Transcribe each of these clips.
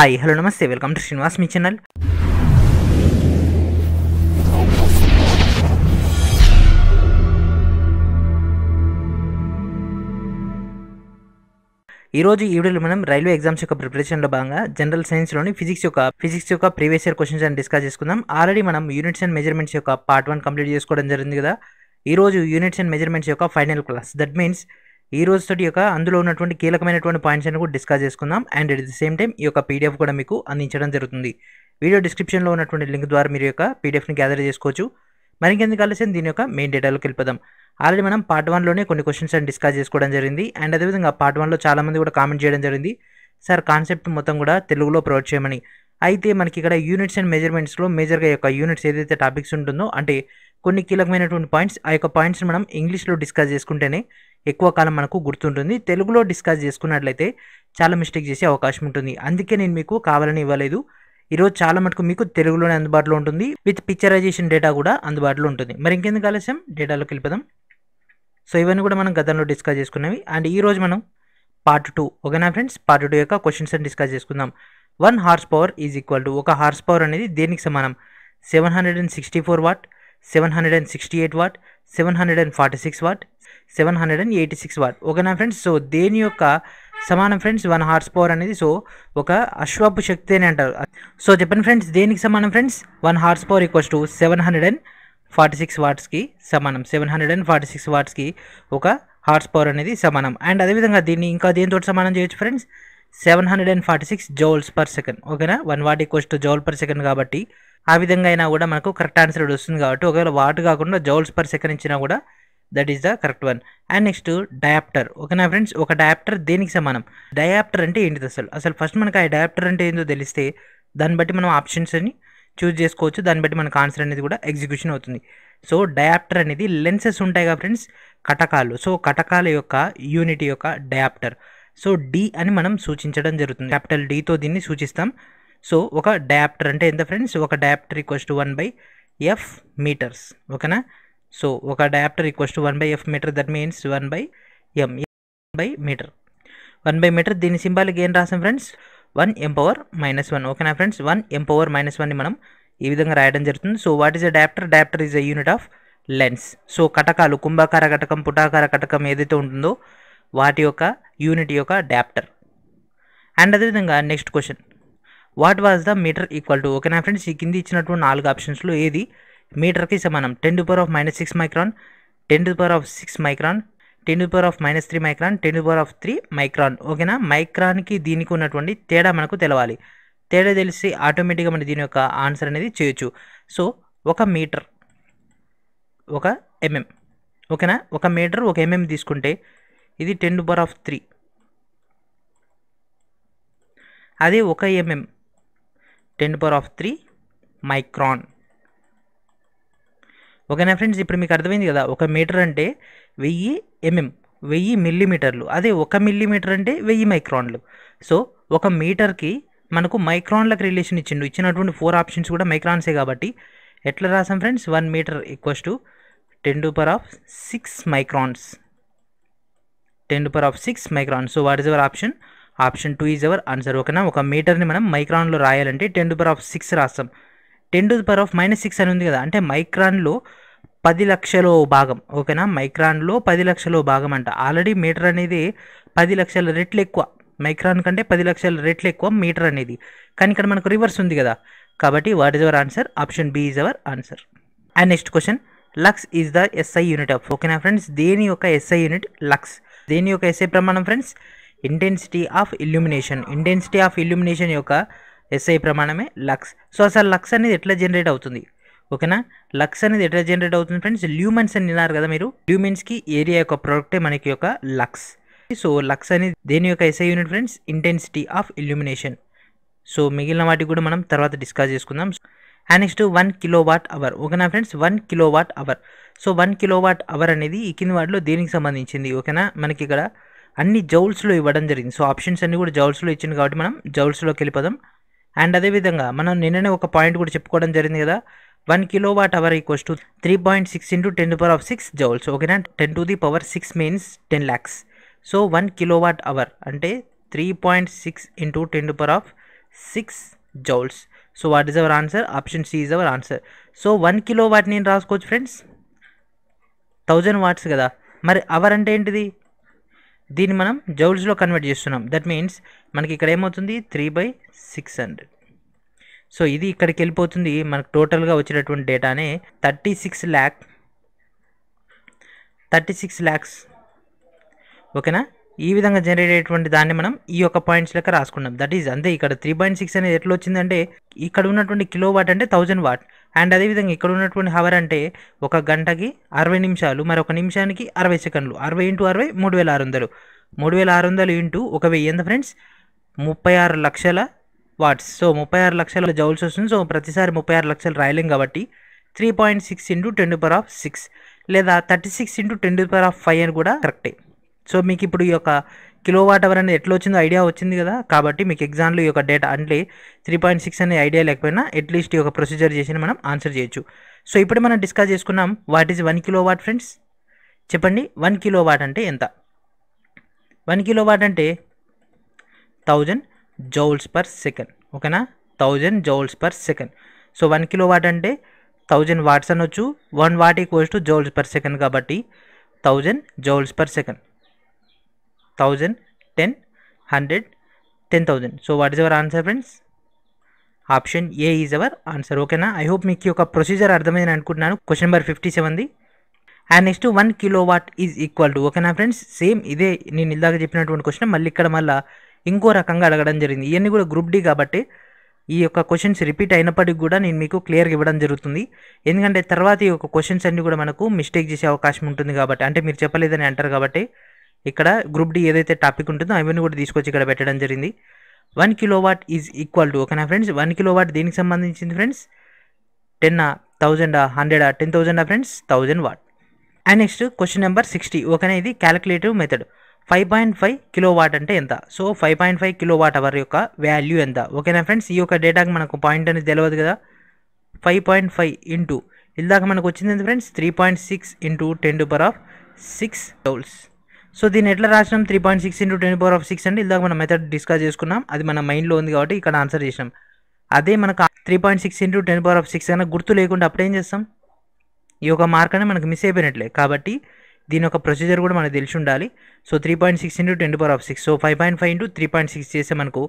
Hi hello నమస్తే welcome to Srinivas మీ channel ఈరోజు ఈ వీడియోలో మనం రైల్వే ఎగ్జామ్స్ యొక్క ప్రిపరేషన్లో భాగంగా జనరల్ సైన్స్లోని ఫిజిక్స్ యొక్క ఫిజిక్స్ యొక్క ప్రీవియస్ ఇయర్ క్వశ్చన్స్ అని డిస్కస్ చేసుకుందాం ఆల్రెడీ మనం యూనిట్స్ అండ్ మెజర్మెంట్స్ యొక్క పార్ట్ వన్ కంప్లీట్ చేసుకోవడం జరిగింది కదా ఈరోజు యూనిట్స్ అండ్ మెజర్మెంట్స్ యొక్క ఫైనల్ క్లాస్ దట్ మీన్స్ ఈ తోటి యొక్క అందులో ఉన్నటువంటి కీలకమైనటువంటి పాయింట్స్ అని కూడా డిస్కస్ చేసుకుందాం and at the same time ఈ యొక్క పీడిఎఫ్ కూడా మీకు అందించడం జరుగుతుంది వీడియో డిస్క్రిప్షన్లో ఉన్నటువంటి లింక్ ద్వారా మీరు యొక్క పీడిఎఫ్ని గ్యాదర్ చేసుకోవచ్చు మరి ఇంకెందుకు ఆలస్యం దీని యొక్క మెయిన్ డేటాలోకి వెళ్ళిపోదాం ఆల్రెడీ మనం పార్ట్ వన్లోనే కొన్ని క్వశ్చన్స్ అని డిస్కస్ చేసుకోవడం జరిగింది అండ్ అదేవిధంగా పార్ట్ వన్లో చాలామంది కూడా కామెంట్ చేయడం జరిగింది సార్ కాన్సెప్ట్ మొత్తం కూడా తెలుగులో ప్రొవైడ్ చేయమని అయితే మనకి ఇక్కడ యూనిట్స్ అండ్ మెజర్మెంట్స్లో మేజర్గా యొక్క యూనిట్స్ ఏదైతే టాపిక్స్ ఉంటుందో అంటే కొన్ని కీలకమైనటువంటి పాయింట్స్ ఆ యొక్క పాయింట్స్ని మనం ఇంగ్లీష్లో డిస్కస్ చేసుకుంటేనే ఎక్కువ కాలం మనకు గుర్తుంటుంది తెలుగులో డిస్కస్ చేసుకున్నట్లయితే చాలా మిస్టేక్ చేసే అవకాశం ఉంటుంది అందుకే నేను మీకు కావాలని ఇవ్వలేదు ఈరోజు చాలా మటుకు మీకు తెలుగులోనే అందుబాటులో ఉంటుంది విత్ పిక్చరైజేషన్ డేటా కూడా అందుబాటులో ఉంటుంది మరి ఇంకెందుకు ఆలస్యం డేటాలోకి వెళ్ళిపోదాం సో ఇవన్నీ కూడా మనం గతంలో డిస్కస్ చేసుకున్నవి అండ్ ఈరోజు మనం పార్ట్ టూ ఓకేనా ఫ్రెండ్స్ పార్ట్ టూ యొక్క క్వశ్చన్స్ అని డిస్కస్ చేసుకుందాం one horse power is equal to ఒక హార్స్ పవర్ అనేది దేనికి సమానం seven hundred and sixty four watt seven hundred and sixty eight watt seven hundred and forty six watt seven hundred and eighty six watt ఓకేనా friends so దేని యొక్క సమానం friends one horse power అనేది so ఒక అశ్వపు శక్తి అని అంటారు so చెప్పండి ఫ్రెండ్స్ దేనికి సమానం friends one horse power equals to seven hundred and forty six వాట్స్కి సమానం seven hundred and forty six వాట్స్కి ఒక హార్స్ పవర్ అనేది సమానం అండ్ అదేవిధంగా దీన్ని ఇంకా దేనితో సమానం చేయొచ్చు friends seven hundred and forty six joules per second ఓకేనా one watt equals to joule per second కాబట్టి ఆ విధంగా అయినా కూడా మనకు కరెక్ట్ ఆన్సర్ వస్తుంది కాబట్టి ఒకవేళ వాట్ కాకుండా జోల్స్ పర్ సెకండ్ ఇచ్చినా కూడా that is the correct one and next diopter ఓకేనా ఫ్రెండ్స్ ఒక డయాప్టర్ దేనికి సమానం డయాప్టర్ అంటే ఏంటిది అసలు అసలు ఫస్ట్ మనకు ఆ డయాప్టర్ అంటే ఏందో తెలిస్తే దాన్ని బట్టి మనం ఆప్షన్స్ని చూజ్ చేసుకోవచ్చు దాన్ని బట్టి మనకు ఆన్సర్ అనేది కూడా ఎగ్జిక్యూషన్ అవుతుంది సో డయాప్టర్ అనేది లెన్సెస్ ఉంటాయి కదా ఫ్రెండ్స్ కటకాలు సో కటకాల యొక్క యూనిట్ యొక్క డయాప్టర్ సో డి అని మనం సూచించడం జరుగుతుంది క్యాపిటల్ డితో దీన్ని సూచిస్తాం సో ఒక డయాప్టర్ అంటే ఎంత ఫ్రెండ్స్ ఒక diopter equals to one by F meters ఓకేనా సో ఒక diopter equals to one by F meter that means one by M by meter one by meter దీని సింబాలిక్ ఏం రాసాం friends one M power minus one ఓకేనా friends one M power మైనస్ వన్ని మనం ఈ విధంగా రాయడం జరుగుతుంది so what is a diopter diopter is a unit of lens so కటకాలు కుంభాకార కటకం పుటాకార కటకం ఏదైతే ఉంటుందో వాటి యొక్క యూనిట్ యొక్క డాప్టర్ అండ్ అదేవిధంగా next question what was the meter equal to ఓకేనా ఫ్రెండ్స్ ఈ కింద ఇచ్చినటువంటి నాలుగు ఆప్షన్స్లో ఏది మీటర్కి సమానం ten to power of minus six micron ten to power of six micron ten to power of minus three micron ten to power of three micron ఓకేనా మైక్రాన్కి దీనికి ఉన్నటువంటి తేడా మనకు తెలవాలి తేడా తెలిసి ఆటోమేటిక్గా మన దీని యొక్క ఆన్సర్ అనేది చేయొచ్చు సో ఒక మీటర్ ఒక ఎంఎం mm. ఓకేనా ఒక మీటర్ ఒక ఎంఎం mm తీసుకుంటే ఇది ten to power of three అదే ఒక M M ten power of three micron ఓకేనా ఫ్రెండ్స్ ఇప్పుడు మీకు అర్థమైంది కదా ఒక మీటర్ అంటే వెయ్యి ఎంఎం వెయ్యి మిల్లీమీటర్లు అదే ఒక మిల్లీమీటర్ అంటే వెయ్యి మైక్రాన్లు సో ఒక మీటర్కి మనకు మైక్రాన్లకు రిలేషన్ ఇచ్చిండు ఇచ్చినటువంటి ఫోర్ ఆప్షన్స్ కూడా మైక్రాన్సే కాబట్టి ఎట్లా రాసాం friends one meter equals to ten to power of six microns ten per power of six micron so what is our option option two is our answer ఓకేనా ఒక మీటర్ని మనం మైక్రాన్లో రాయాలంటే ten to power of six రాస్తాం ten to power of minus six అని ఉంది కదా అంటే మైక్రాన్లో పది లక్షలో భాగం ఓకేనా మైక్రాన్లో పది లక్షలో భాగం అంట ఆల్రెడీ మీటర్ అనేది పది లక్షల రెట్లు ఎక్కువ మైక్రాన్ కంటే పది లక్షల రెట్లు ఎక్కువ మీటర్ అనేది కానీ ఇక్కడ మనకు రివర్స్ ఉంది కదా కాబట్టి what is our answer option B is our answer and next question lux is the SI unit of ఓకేనా ఫ్రెండ్స్ దేని యొక్క ఎస్ఐ యూనిట్ లక్స్ దేని యొక్క ఎస్ఐ ప్రమాణం friends intensity of illumination intensity of illumination యొక్క ఎస్ఐ ప్రమాణమే lux so అసలు lux అనేది ఎట్లా జనరేట్ అవుతుంది ఓకేనా లక్స్ అనేది ఎట్లా జనరేట్ అవుతుంది ఫ్రెండ్స్ ల్యూమెన్స్ అని విన్నారు కదా మీరు ల్యూమెన్స్కి ఏరియా యొక్క ప్రొడక్టే మనకి యొక్క లక్స్ సో లక్స్ అనేది దేని యొక్క SI unit friends intensity of illumination so మిగిలిన వాటికి కూడా మనం తర్వాత డిస్కస్ చేసుకుందాం and next one kilowatt hour ఓకేనా friends one kilowatt hour so one kilowatt hour అనేది ఈ కింది వాటిలో దేనికి సంబంధించింది ఓకేనా మనకి ఇక్కడ అన్ని జౌల్స్లో ఇవ్వడం జరిగింది సో ఆప్షన్స్ అన్ని కూడా జౌల్స్లో ఇచ్చింది కాబట్టి మనం జౌల్స్లోకి వెళ్ళిపోదాం అండ్ అదేవిధంగా మనం నిన్ననే ఒక పాయింట్ కూడా చెప్పుకోవడం జరిగింది కదా one kilo watt hour equals to three point six into ten power of six joules ఓకేనా ten to the power six means ten lakhs so one kilo watt hour అంటే three point six into ten power of six joules so what is our answer option C is our answer so one kilo watt నేను రాసుకోవచ్చు friends thousand watts కదా మరి hour అంటే ఏంటిది దీన్ని మనం జౌల్స్లో కన్వర్ట్ చేస్తున్నాం దట్ మీన్స్ మనకి ఇక్కడ ఏమవుతుంది three by six hundred so ఇది ఇక్కడికి వెళ్ళిపోతుంది మనకు టోటల్గా వచ్చినటువంటి డేటానే thirty six lakh thirty six lakhs ఓకేనా ఈ విధంగా జనరేట్ అయ్యేటువంటి దాన్ని మనం ఈ యొక్క పాయింట్స్ లెక్క రాసుకున్నాం దట్ ఈజ్ అంతే ఇక్కడ త్రీ పాయింట్ సిక్స్ అనేది ఎట్లా వచ్చిందంటే ఇక్కడ ఉన్నటువంటి కిలో వాట్ అంటే థౌజండ్ వాట్ అండ్ అదేవిధంగా ఇక్కడ ఉన్నటువంటి హవర్ అంటే ఒక గంటకి అరవై నిమిషాలు మరి ఒక నిమిషానికి అరవై సెకండ్లు అరవై ఇంటూ అరవై మూడు వేల ఆరు వందలు మూడు వేల ఆరు వందలు ఇంటూ ఒక వెయ్యి ఎంత ఫ్రెండ్స్ ముప్పై ఆరు లక్షల వాట్స్ సో ముప్పై ఆరు లక్షల జౌల్స్ వస్తుంది సో ప్రతిసారి ముప్పై ఆరు లక్షలు రాయలేం కాబట్టి three point six into ten power of six లేదా thirty six into ten power of five అని కూడా కరెక్టే సో మీకు ఇప్పుడు ఈ యొక్క కిలో వాట్ అవర్ అనేది ఎట్లా వచ్చిందో ఐడియా వచ్చింది కదా కాబట్టి మీకు ఎగ్జామ్లో ఈ యొక్క డేటా అంటే త్రీ పాయింట్ సిక్స్ అనే ఐడియా లేకపోయినా అట్లీస్ట్ ఈ యొక్క ప్రొసీజర్ చేసి మనం ఆన్సర్ చేయొచ్చు సో ఇప్పుడు మనం డిస్కస్ చేసుకున్నాం what is one kilo watt friends చెప్పండి వన్ కిలో వాట్ అంటే ఎంత వన్ కిలో వాట్ అంటే థౌజండ్ జౌల్స్ పర్ సెకండ్ ఓకేనా thousand joules per second so one kilo watt అంటే థౌజండ్ వాట్స్ అనొచ్చు one watt equals to joules per second కాబట్టి thousand joules per second thousand ten hundred ten thousand so what is our answer friends option A is our answer ఓకేనా I hope మీకు యొక్క procedure అర్థమైందని అనుకుంటున్నాను question number fifty సెవెన్ది and next one kilo watt is equal to ఓకేనా friends same ఇదే నేను ఇందాక చెప్పినటువంటి క్వశ్చన్ మళ్ళీ ఇక్కడ మళ్ళీ ఇంకో రకంగా అడగడం జరిగింది ఇవన్నీ కూడా గ్రూప్ డి కాబట్టి ఈ యొక్క క్వశ్చన్స్ రిపీట్ అయినప్పటికీ కూడా నేను మీకు క్లియర్గా ఇవ్వడం జరుగుతుంది ఎందుకంటే తర్వాత ఈ యొక్క క్వశ్చన్స్ అన్నీ కూడా మనకు మిస్టేక్ చేసే అవకాశం ఉంటుంది కాబట్టి అంటే మీరు చెప్పలేదని అంటారు కాబట్టి ఇక్కడ గ్రూప్ డి ఏదైతే టాపిక్ ఉంటుందో అవన్నీ కూడా తీసుకొచ్చి ఇక్కడ పెట్టడం జరిగింది one kilo watt is equal to ఓకేనా ఫ్రెండ్స్ వన్ కిలో వాట్ దీనికి సంబంధించింది ఫ్రెండ్స్ టెన్నా థౌజండా హండ్రెడా టెన్ థౌజండా friends thousand watt and next question number sixty ఓకేనా ఇది calculative method five point five kilo watt అంటే ఎంత so five point five kilo watt hour యొక్క వాల్యూ ఎంత ఓకేనా ఫ్రెండ్స్ ఈ యొక్క డేటాకి మనకు పాయింట్ అనేది తెలియదు కదా ఫైవ్ పాయింట్ ఫైవ్ ఇంటూ ఇందాక మనకు వచ్చింది friends three point six into ten to power of six joules so దీన్ని ఎట్లా రాసినాం three point six into twenty four of six అంటే ఇందాక మనం మెథడ్ డిస్కస్ చేసుకున్నాం అది మన మైండ్లో ఉంది కాబట్టి ఇక్కడ ఆన్సర్ చేసినాం అదే మనకు three point six into ten power of six అయినా గుర్తు లేకుండా అప్పుడు ఏం చేస్తాం ఈ యొక్క మార్క్ అనే మనకు మిస్ అయిపోయినట్లే కాబట్టి దీని యొక్క ప్రొసీజర్ కూడా మనకు తెలిసి ఉండాలి so three point six into ten power of six so five point five into three point six చేస్తే మనకు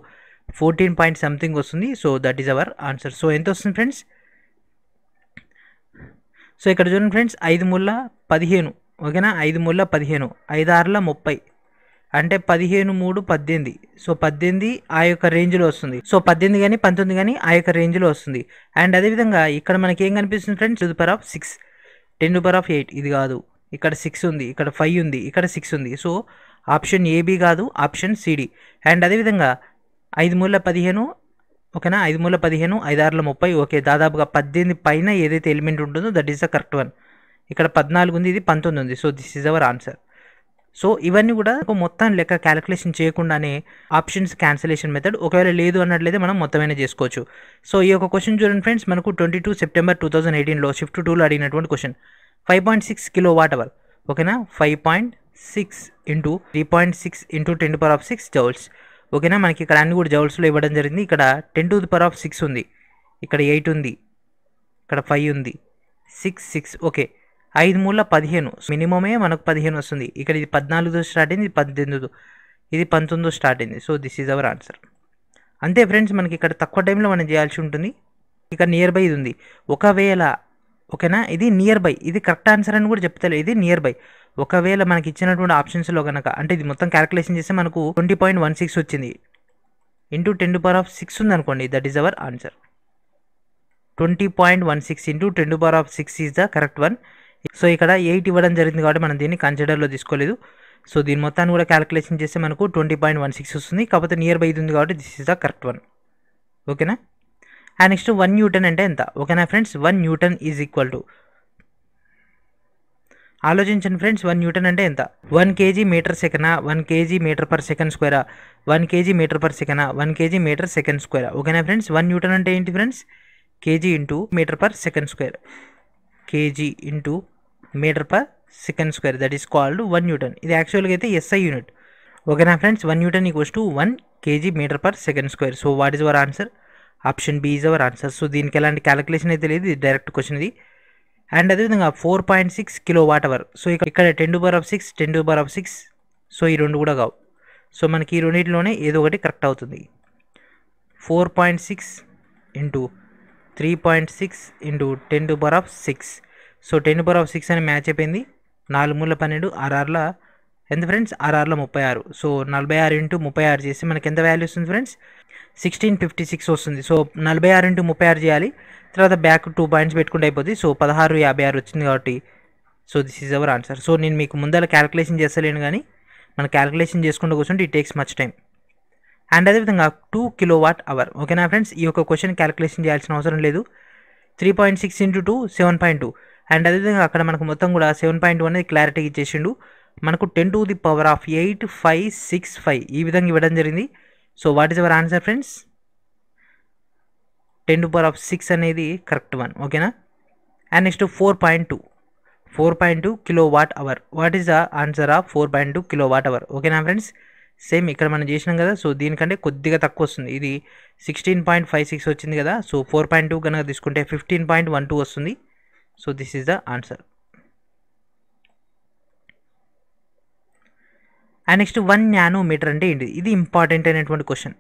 ఫోర్టీన్ పాయింట్ సంథింగ్ వస్తుంది so that is our answer so ఎంత వస్తుంది ఫ్రెండ్స్ సో ఇక్కడ చూడండి ఫ్రెండ్స్ ఐదు ముళ్ళ పదిహేను ఓకేనా ఐదు మూడుల పదిహేను ఐదు ఆరుల ముప్పై అంటే పదిహేను మూడు పద్దెనిమిది సో పద్దెనిమిది ఆ యొక్క రేంజ్లో వస్తుంది సో పద్దెనిమిది కానీ పంతొమ్మిది కానీ ఆ యొక్క రేంజ్లో వస్తుంది అండ్ అదేవిధంగా ఇక్కడ మనకి ఏం కనిపిస్తుంది friends two power of six ten power of eight ఇది కాదు ఇక్కడ సిక్స్ ఉంది ఇక్కడ ఫైవ్ ఉంది ఇక్కడ సిక్స్ ఉంది సో ఆప్షన్ ఏబీ కాదు ఆప్షన్ సిడి అండ్ అదేవిధంగా ఐదు మూల పదిహేను ఓకేనా ఐదు మూల పదిహేను ఐదు ఆరుల ముప్పై ఓకే దాదాపుగా పద్దెనిమిది పైన ఏదైతే ఎలిమెంట్ ఉంటుందో that is the correct one ఇక్కడ పద్నాలుగు ఉంది ఇది పంతొమ్మిది ఉంది so this is our answer so ఇవన్నీ కూడా మొత్తం లెక్క క్యాలిక్యులేషన్ చేయకుండానే ఆప్షన్స్ క్యాన్సిలేషన్ మెథడ్ ఒకవేళ లేదు అన్నట్లయితే మనం మొత్తమైనా చేసుకోవచ్చు సో ఈ యొక్క క్వశ్చన్ చూడండి ఫ్రెండ్స్ మనకు twenty two September two thousand ఎయిటీన్లో షిఫ్ట్ టూలో అడిగినటువంటి question five point six kilo watt hour ఓకేనా five point six into three point six into ten power of six joules ఓకేనా మనకి ఇక్కడ అన్ని కూడా జౌల్స్లో ఇవ్వడం జరిగింది ఇక్కడ ten to power of six ఉంది ఇక్కడ ఎయిట్ ఉంది ఇక్కడ ఫైవ్ ఉంది సిక్స్ సిక్స్ ఓకే ఐదు మూల పదిహేను మినిమమే మనకు పదిహేను వస్తుంది ఇక్కడ ఇది పద్నాలుగుతో స్టార్ట్ అయింది ఇది పద్దెనిమిదితో ఇది పంతొమ్మిదితో స్టార్ట్ అయింది so this is our answer అంతే ఫ్రెండ్స్ మనకి ఇక్కడ తక్కువ టైంలో మనం చేయాల్సి ఉంటుంది ఇక్కడ నియర్ బై ఇది ఉంది ఒకవేళ ఓకేనా ఇది నియర్ బై ఇది కరెక్ట్ ఆన్సర్ అని కూడా చెప్తలే ఇది నియర్ బై ఒకవేళ మనకి ఇచ్చినటువంటి ఆప్షన్స్లో కనుక అంటే ఇది మొత్తం క్యాలిక్యులేషన్ చేస్తే మనకు ట్వంటీ పాయింట్ వన్ సిక్స్ వచ్చింది into ten to power of six అనుకోండి that is our answer twenty point one six into ten to power of six is the correct one so ఇక్కడ ఎయిట్ ఇవ్వడం జరిగింది కాబట్టి మనం దీన్ని కన్సిడర్లో తీసుకోలేదు సో దీని మొత్తాన్ని కూడా క్యాలిక్యులేషన్ చేస్తే మనకు ట్వంటీ పాయింట్ వన్ సిక్స్ వస్తుంది కాకపోతే నియర్ బై ఇది ఉంది కాబట్టి this is the correct one ఓకేనా అండ్ నెక్స్ట్ వన్ న్యూటన్ అంటే ఎంత ఓకేనా friends one newton is equal to ఆలోచించండి ఫ్రెండ్స్ వన్ న్యూటన్ అంటే ఎంత వన్ కేజీ మీటర్ సెకనా one KG metre per second స్క్వేరా వన్ కేజీ మీటర్ పర్ సెకనా వన్ కేజీ మీటర్ సెకండ్ స్క్వేరా ఓకేనా ఫ్రెండ్స్ వన్ న్యూటన్ అంటే ఏంటి friends KG into metre per second square KG into metre per second square that is called one newton ఇది యాక్చువల్గా అయితే SI unit ఓకేనా friends one newton equals to one KG metre per second square so what is our answer option B is our answer so దీనికి ఎలాంటి calculation అయితే లేదు ఇది direct question ఇది అండ్ అదేవిధంగా four point six kilo watt hour so ఇక్కడ ten to power of six ten to power of six so ఈ రెండు కూడా కావు సో మనకి ఈ రెండింటిలోనే ఏదో ఒకటి కరెక్ట్ అవుతుంది four point six into three point six into ten to power of six so ten power of six అని మ్యాచ్ అయిపోయింది నాలుగు మూల పన్నెండు ఆర్ఆర్ల ఎంత ఫ్రెండ్స్ ఆర్ఆర్ల ముప్పై ఆరు సో నలభై ఆరు ఇంటూ ముప్పై ఆరు చేసి మనకి ఎంత వాల్యూ వస్తుంది ఫ్రెండ్స్ సిక్స్టీన్ ఫిఫ్టీ సిక్స్ వస్తుంది సో నలభై ఆరు ఇంటూ ముప్పై ఆరు చేయాలి తర్వాత బ్యాక్ టూ పాయింట్స్ పెట్టుకుంటే అయిపోతుంది సో పదహారు యాభై ఆరు వచ్చింది కాబట్టి so this is our answer so నేను మీకు ముందర క్యాలిక్యులేషన్ చేస్తలేను కానీ మనం క్యాలిక్యులేషన్ చేసుకుంటూ కూర్చుంటే it takes much time and అదేవిధంగా టూ కిలో వాట్ అవర్ ఓకేనా ఫ్రెండ్స్ ఈ యొక్క క్వశ్చన్ క్యాలిక్యులేషన్ చేయాల్సిన అవసరం లేదు three point six into two seven point two and అదేవిధంగా అక్కడ మనకు మొత్తం కూడా సెవెన్ పాయింట్ వన్ అనేది క్లారిటీ ఇచ్చేసిండు మనకు ten to the power of eight five six five ఈ విధంగా ఇవ్వడం జరిగింది so what is our answer friends ten to power of six అనేది కరెక్ట్ వన్ ఓకేనా and next four point two four point two kilo watt hour what is the answer of four point two kilo watt hour ఓకేనా friends same ఇక్కడ మనం చేసినాం కదా so దీనికంటే కొద్దిగా తక్కువ వస్తుంది ఇది సిక్స్టీన్ పాయింట్ ఫైవ్ సిక్స్ వచ్చింది కదా సో ఫోర్ పాయింట్ టూ కనుక తీసుకుంటే ఫిఫ్టీన్ పాయింట్ వన్ టూ వస్తుంది So this is the answer. And next one nanometre అంటే ఏంటి ఇది ఇంపార్టెంట్ అయినటువంటి క్వశ్చన్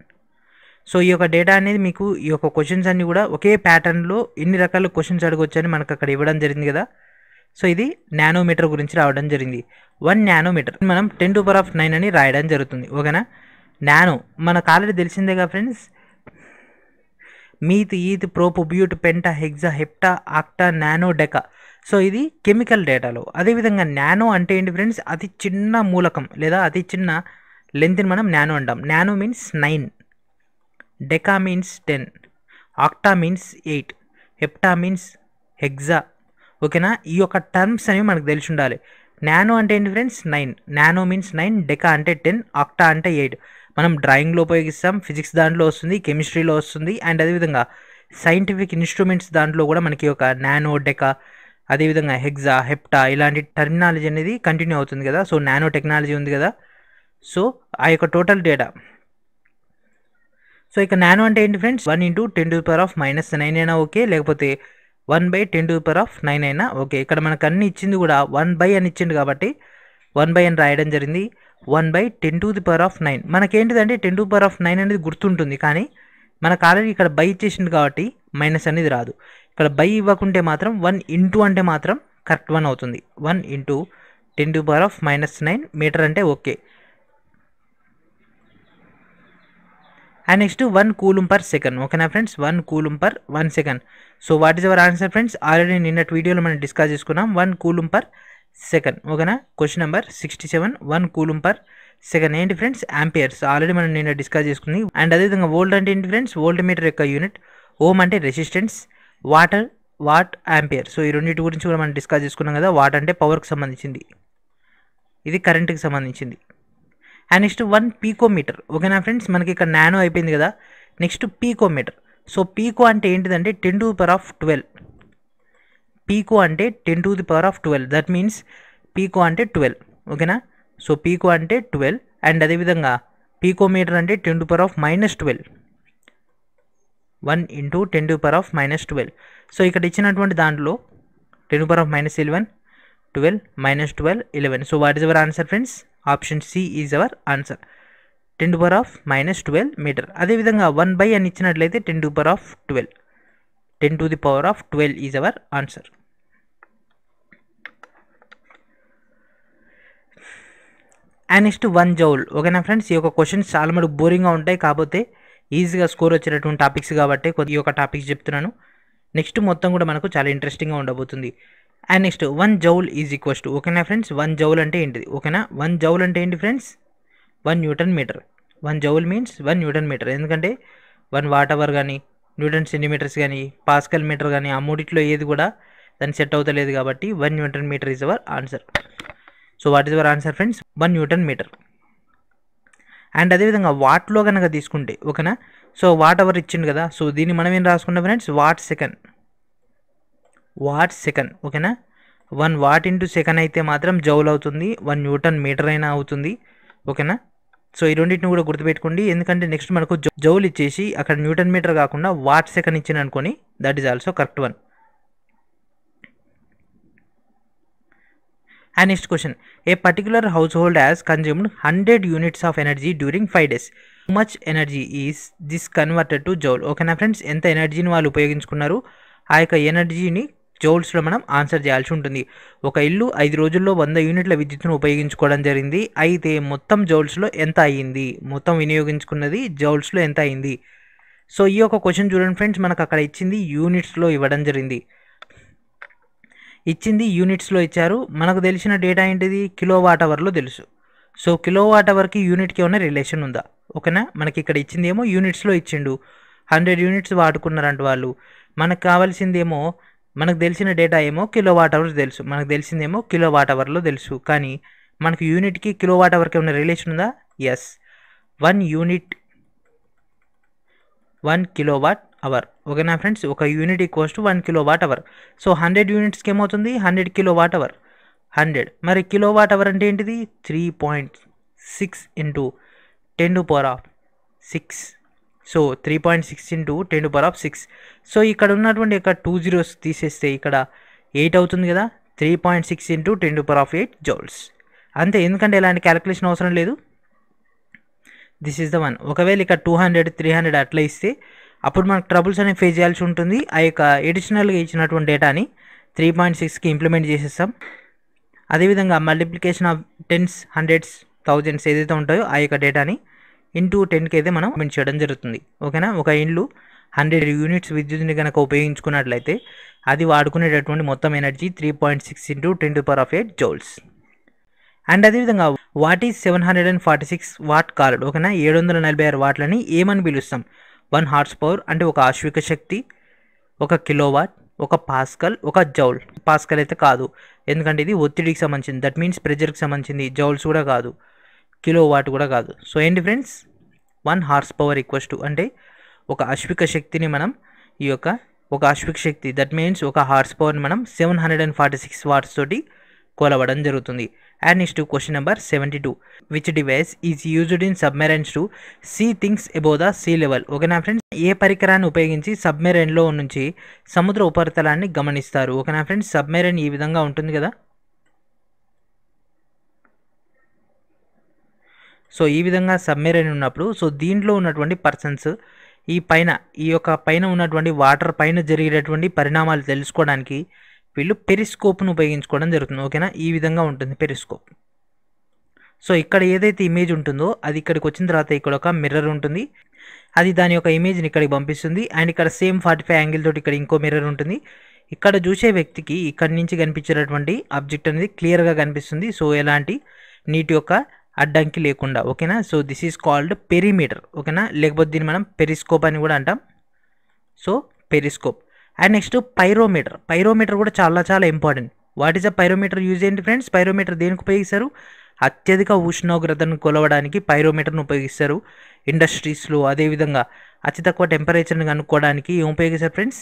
సో ఈ యొక్క డేటా అనేది మీకు ఈ యొక్క క్వశ్చన్స్ అన్నీ కూడా ఒకే ప్యాటర్న్లో ఎన్ని రకాల క్వశ్చన్స్ అడగొచ్చని మనకు అక్కడ ఇవ్వడం జరిగింది కదా సో ఇది నానోమీటర్ గురించి రావడం జరిగింది వన్ నానోమీటర్ మనం ten to power of nine అని రాయడం జరుగుతుంది ఓకేనా నానో మనకు ఆల్రెడీ తెలిసిందేగా friends meth eth but penta hexa hepta octa nano deca so ఇది కెమికల్ డేటాలో అదేవిధంగా నానో అంటే ఏంటి ఫ్రెండ్స్ అతి చిన్న మూలకం లేదా అతి చిన్న లెంత్ని మనం నానో అంటాం nano means nine deca means ten octa means eight hepta means hexa ఓకేనా ఈ యొక్క టర్మ్స్ అనేవి మనకు తెలిసి ఉండాలి నానో అంటే ఏంటి friends nine nano means nine deca అంటే టెన్ ఆక్టా అంటే ఎయిట్ మనం డ్రాయింగ్లో ఉపయోగిస్తాం ఫిజిక్స్ దాంట్లో వస్తుంది కెమిస్ట్రీలో వస్తుంది అండ్ అదేవిధంగా సైంటిఫిక్ ఇన్స్ట్రుమెంట్స్ దాంట్లో కూడా మనకి ఒక నానో డెకా అదేవిధంగా హెగ్జా హెప్టా ఇలాంటి టర్మినాలజీ అనేది కంటిన్యూ అవుతుంది కదా సో నానో టెక్నాలజీ ఉంది కదా సో ఆ యొక్క టోటల్ డేటా సో ఇక నానో అంటే ఏంటి friends one into ten to power of minus nine అయినా ఓకే లేకపోతే one by ten to power of nine అయినా ఓకే ఇక్కడ మనకు అన్ని ఇచ్చింది కూడా వన్ బై అని ఇచ్చింది కాబట్టి వన్ బై అని రాయడం జరిగింది one by ten to the power of nine మనకేంటిదంటే ten to power of nine అనేది గుర్తుంటుంది కానీ మనకు ఆల్రెడీ ఇక్కడ బై ఇచ్చేసింది కాబట్టి మైనస్ అనేది రాదు ఇక్కడ బై ఇవ్వకుంటే మాత్రం వన్ ఇంటూ అంటే మాత్రం కరెక్ట్ వన్ అవుతుంది one into ten to power of minus nine metre అంటే okay and next one coulomb per second ఓకేనా friends one coulomb per one second so what is our answer friends already నిన్నటి వీడియోలో మనం discuss చేసుకున్నాం one coulomb per second ఓకేనా question number sixty seven one coulomb per second ఏంటి friends amperes already మనం నేను discuss చేసుకుంది అండ్ అదేవిధంగా ఓల్డ్ అంటే ఏంటి ఫ్రెండ్స్ ఓల్డ్ మీటర్ యొక్క యూనిట్ ఓమ్ అంటే resistance water watt ampere so ఈ రెండింటి గురించి కూడా మనం డిస్కస్ చేసుకున్నాం కదా వాట్ అంటే పవర్కి సంబంధించింది ఇది కరెంట్కి సంబంధించింది అండ్ నెక్స్ట్ వన్ పీకోమీటర్ ఓకేనా ఫ్రెండ్స్ మనకి ఇక్కడ నానో అయిపోయింది కదా నెక్స్ట్ పీకోమీటర్ సో పీకో అంటే ఏంటిదంటే ten to power of twelve pico అంటే ten to the power of twelve that means pico అంటే ట్వెల్వ్ ఓకేనా సో పీకో అంటే ట్వెల్వ్ అండ్ అదేవిధంగా పీకోమీటర్ అంటే ten to power of minus twelve one into ten to power of minus twelve so ఇక్కడ ఇచ్చినటువంటి దాంట్లో ten power of minus eleven twelve minus twelve eleven so what is our answer friends option C is our answer ten to power of minus twelve metre అదేవిధంగా one by అని ఇచ్చినట్లయితే ten to power of twelve 10 to the power of 12 is our answer. యానిస్ట్ one joule ఓకేనా friends ఈ యొక్క questions చాలా మంది బోరింగ్గా ఉంటాయి కాకపోతే ఈజీగా స్కోర్ వచ్చినటువంటి టాపిక్స్ కాబట్టి ఈ యొక్క టాపిక్స్ చెప్తున్నాను నెక్స్ట్ మొత్తం కూడా మనకు చాలా ఇంట్రెస్టింగ్గా ఉండబోతుంది and next one joule is equals to ఓకేనా ఫ్రెండ్స్ వన్ జౌల్ అంటే ఏంటిది ఓకేనా వన్ జౌల్ అంటే ఏంటి friends one newton metre one joule means one newton metre ఎందుకంటే వన్ వాట్ కానీ న్యూటన్ సెంటీమీటర్స్ కానీ పాస్కల్ మీటర్ కానీ ఆ మూడిట్లో ఏది కూడా దాన్ని సెట్ అవుతలేదు కాబట్టి one newton metre is our answer so what is our answer friends one newton metre and అదేవిధంగా వాట్లో కనుక తీసుకుంటే ఓకేనా సో వాట్ అవర్ ఇచ్చిండు కదా సో దీన్ని మనం ఏం రాసుకుంటాం friends watt second watt second ఓకేనా వన్ వాట్ ఇంటూ సెకండ్ అయితే మాత్రం జౌల్ అవుతుంది వన్ న్యూటన్ మీటర్ అయినా అవుతుంది ఓకేనా సో ఈ రెండింటిని కూడా గుర్తుపెట్టుకోండి ఎందుకంటే నెక్స్ట్ మనకు జౌల్ ఇచ్చేసి అక్కడ న్యూటన్ మీటర్ కాకుండా వాట్ సెకండ్ ఇచ్చిన అనుకోని that is also correct one and next question a particular household has consumed hundred units of energy during five days much energy is this converted to joule ఓకేనా friends ఎంత ఎనర్జీని వాళ్ళు ఉపయోగించుకున్నారు ఆ యొక్క ఎనర్జీని జోల్స్లో మనం ఆన్సర్ చేయాల్సి ఉంటుంది ఒక ఇల్లు ఐదు రోజుల్లో వంద యూనిట్ల విద్యుత్ను ఉపయోగించుకోవడం జరిగింది అయితే మొత్తం జోల్స్లో ఎంత అయ్యింది మొత్తం వినియోగించుకున్నది జోల్స్లో ఎంత అయ్యింది సో ఈ యొక్క క్వశ్చన్ చూడండి ఫ్రెండ్స్ మనకు అక్కడ ఇచ్చింది యూనిట్స్లో ఇవ్వడం జరిగింది ఇచ్చింది యూనిట్స్లో ఇచ్చారు మనకు తెలిసిన డేటా ఏంటిది కిలో వాట్ అవర్లో తెలుసు సో కిలో వాట్ అవర్కి యూనిట్కి ఉన్న రిలేషన్ ఉందా ఓకేనా మనకి ఇక్కడ ఇచ్చిందేమో యూనిట్స్లో ఇచ్చిండు హండ్రెడ్ యూనిట్స్ వాడుకున్నారంట వాళ్ళు మనకు కావాల్సిందేమో మనకు తెలిసిన డేటా ఏమో కిలో వాట్ అవర్స్ తెలుసు మనకు తెలిసిందేమో కిలో వాట్ అవర్లో తెలుసు కానీ మనకు యూనిట్కి కిలో వాట్ అవర్కి ఏమైనా రిలేషన్ ఉందా yes one unit one kilo watt hour ఓకేనా ఫ్రెండ్స్ ఒక unit cost one kilo watt hour so hundred యూనిట్స్కి ఏమవుతుంది hundred kilo watt hour hundred మరి కిలో వాట్ అవర్ అంటే ఏంటిది three point six into ten to power of six so three point six into ten power of six so ఇక్కడ ఉన్నటువంటి యొక్క two zeros తీసేస్తే ఇక్కడ ఎయిట్ అవుతుంది కదా three point six into ten power of eight joules అంతే ఎందుకంటే ఇలాంటి క్యాలిక్యులేషన్ అవసరం లేదు దిస్ ఈజ్ ద వన్ ఒకవేళ ఇక్కడ టూ హండ్రెడ్ త్రీ హండ్రెడ్ అట్లా ఇస్తే అప్పుడు మనకు ట్రబుల్స్ అనేవి ఫేస్ చేయాల్సి ఉంటుంది ఆ యొక్క ఎడిషనల్గా ఇచ్చినటువంటి డేటాని త్రీ పాయింట్ సిక్స్కి ఇంప్లిమెంట్ చేసేస్తాం అదేవిధంగా multiplication of tens hundreds thousands ఏదైతే ఉంటాయో ఆ యొక్క డేటాని ఇంటూ టెన్కి అయితే మనం కామెంట్ చేయడం జరుగుతుంది ఓకేనా ఒక ఇండ్లు హండ్రెడ్ యూనిట్స్ విద్యుత్ని కనుక ఉపయోగించుకున్నట్లయితే అది వాడుకునేటటువంటి మొత్తం energy three point six into ten to power of eight joules and అదేవిధంగా what is seven hundred and forty six watt card ఓకేనా ఏడు వందల నలభై ఆరు వాట్లని ఏమని పిలుస్తాం వన్ హార్స్ పవర్ అంటే ఒక ఆశ్విక శక్తి ఒక కిలోవాట్ ఒక పాస్కల్ ఒక జౌల్ పాస్కల్ అయితే కాదు ఎందుకంటే ఇది ఒత్తిడికి సంబంధించింది దట్ మీన్స్ ప్రెజర్కి సంబంధించింది జౌల్స్ కూడా కాదు కిలో వాట్ కూడా కాదు సో ఏంటి friends one horse power equals to అంటే ఒక అశ్విక శక్తిని మనం ఈ యొక్క ఒక అశ్విక శక్తి దట్ మీన్స్ ఒక హార్స్ పవర్ని మనం seven hundred and forty six watts తోటి కొలవడం జరుగుతుంది and next question number seventy two which device is used in submarines to see things above the sea level ఓకేనా ఫ్రెండ్స్ ఏ పరికరాన్ని ఉపయోగించి సబ్మెరైన్లో నుంచి సముద్ర ఉపరితలాన్ని గమనిస్తారు ఓకేనా ఫ్రెండ్స్ సబ్మెరైన్ ఈ విధంగా ఉంటుంది కదా సో ఈ విధంగా సబ్మెరైన్ ఉన్నప్పుడు సో దీంట్లో ఉన్నటువంటి పర్సన్స్ ఈ పైన ఈ యొక్క పైన ఉన్నటువంటి వాటర్ పైన జరిగేటటువంటి పరిణామాలు తెలుసుకోవడానికి వీళ్ళు పెరిస్కోప్ను ఉపయోగించుకోవడం జరుగుతుంది ఓకేనా ఈ విధంగా ఉంటుంది పెరిస్కోప్ సో ఇక్కడ ఏదైతే ఇమేజ్ ఉంటుందో అది ఇక్కడికి వచ్చిన తర్వాత ఇక్కడ ఒక మిర్రర్ ఉంటుంది అది దాని యొక్క ఇమేజ్ని ఇక్కడికి పంపిస్తుంది అండ్ ఇక్కడ సేమ్ ఫార్టీ ఫైవ్ యాంగిల్ తోటి ఇక్కడ ఇంకో మిర్రర్ ఉంటుంది ఇక్కడ చూసే వ్యక్తికి ఇక్కడి నుంచి కనిపించేటటువంటి ఆబ్జెక్ట్ అనేది క్లియర్గా కనిపిస్తుంది సో ఎలాంటి నీటి యొక్క అడ్డంకి లేకుండా ఓకేనా so this is called perimeter ఓకేనా లేకపోతే దీన్ని మనం పెరిస్కోప్ అని కూడా అంటాం so periscope and next pyrometer pyrometer కూడా చాలా చాలా important what is a pyrometer use ఏంటి ఫ్రెండ్స్ పైరోమీటర్ దేనికి ఉపయోగిస్తారు అత్యధిక ఉష్ణోగ్రతను కొలవడానికి పైరోమీటర్ను ఉపయోగిస్తారు ఇండస్ట్రీస్లో అదేవిధంగా అతి తక్కువ టెంపరేచర్ని కనుక్కోవడానికి ఏం ఉపయోగిస్తారు ఫ్రెండ్స్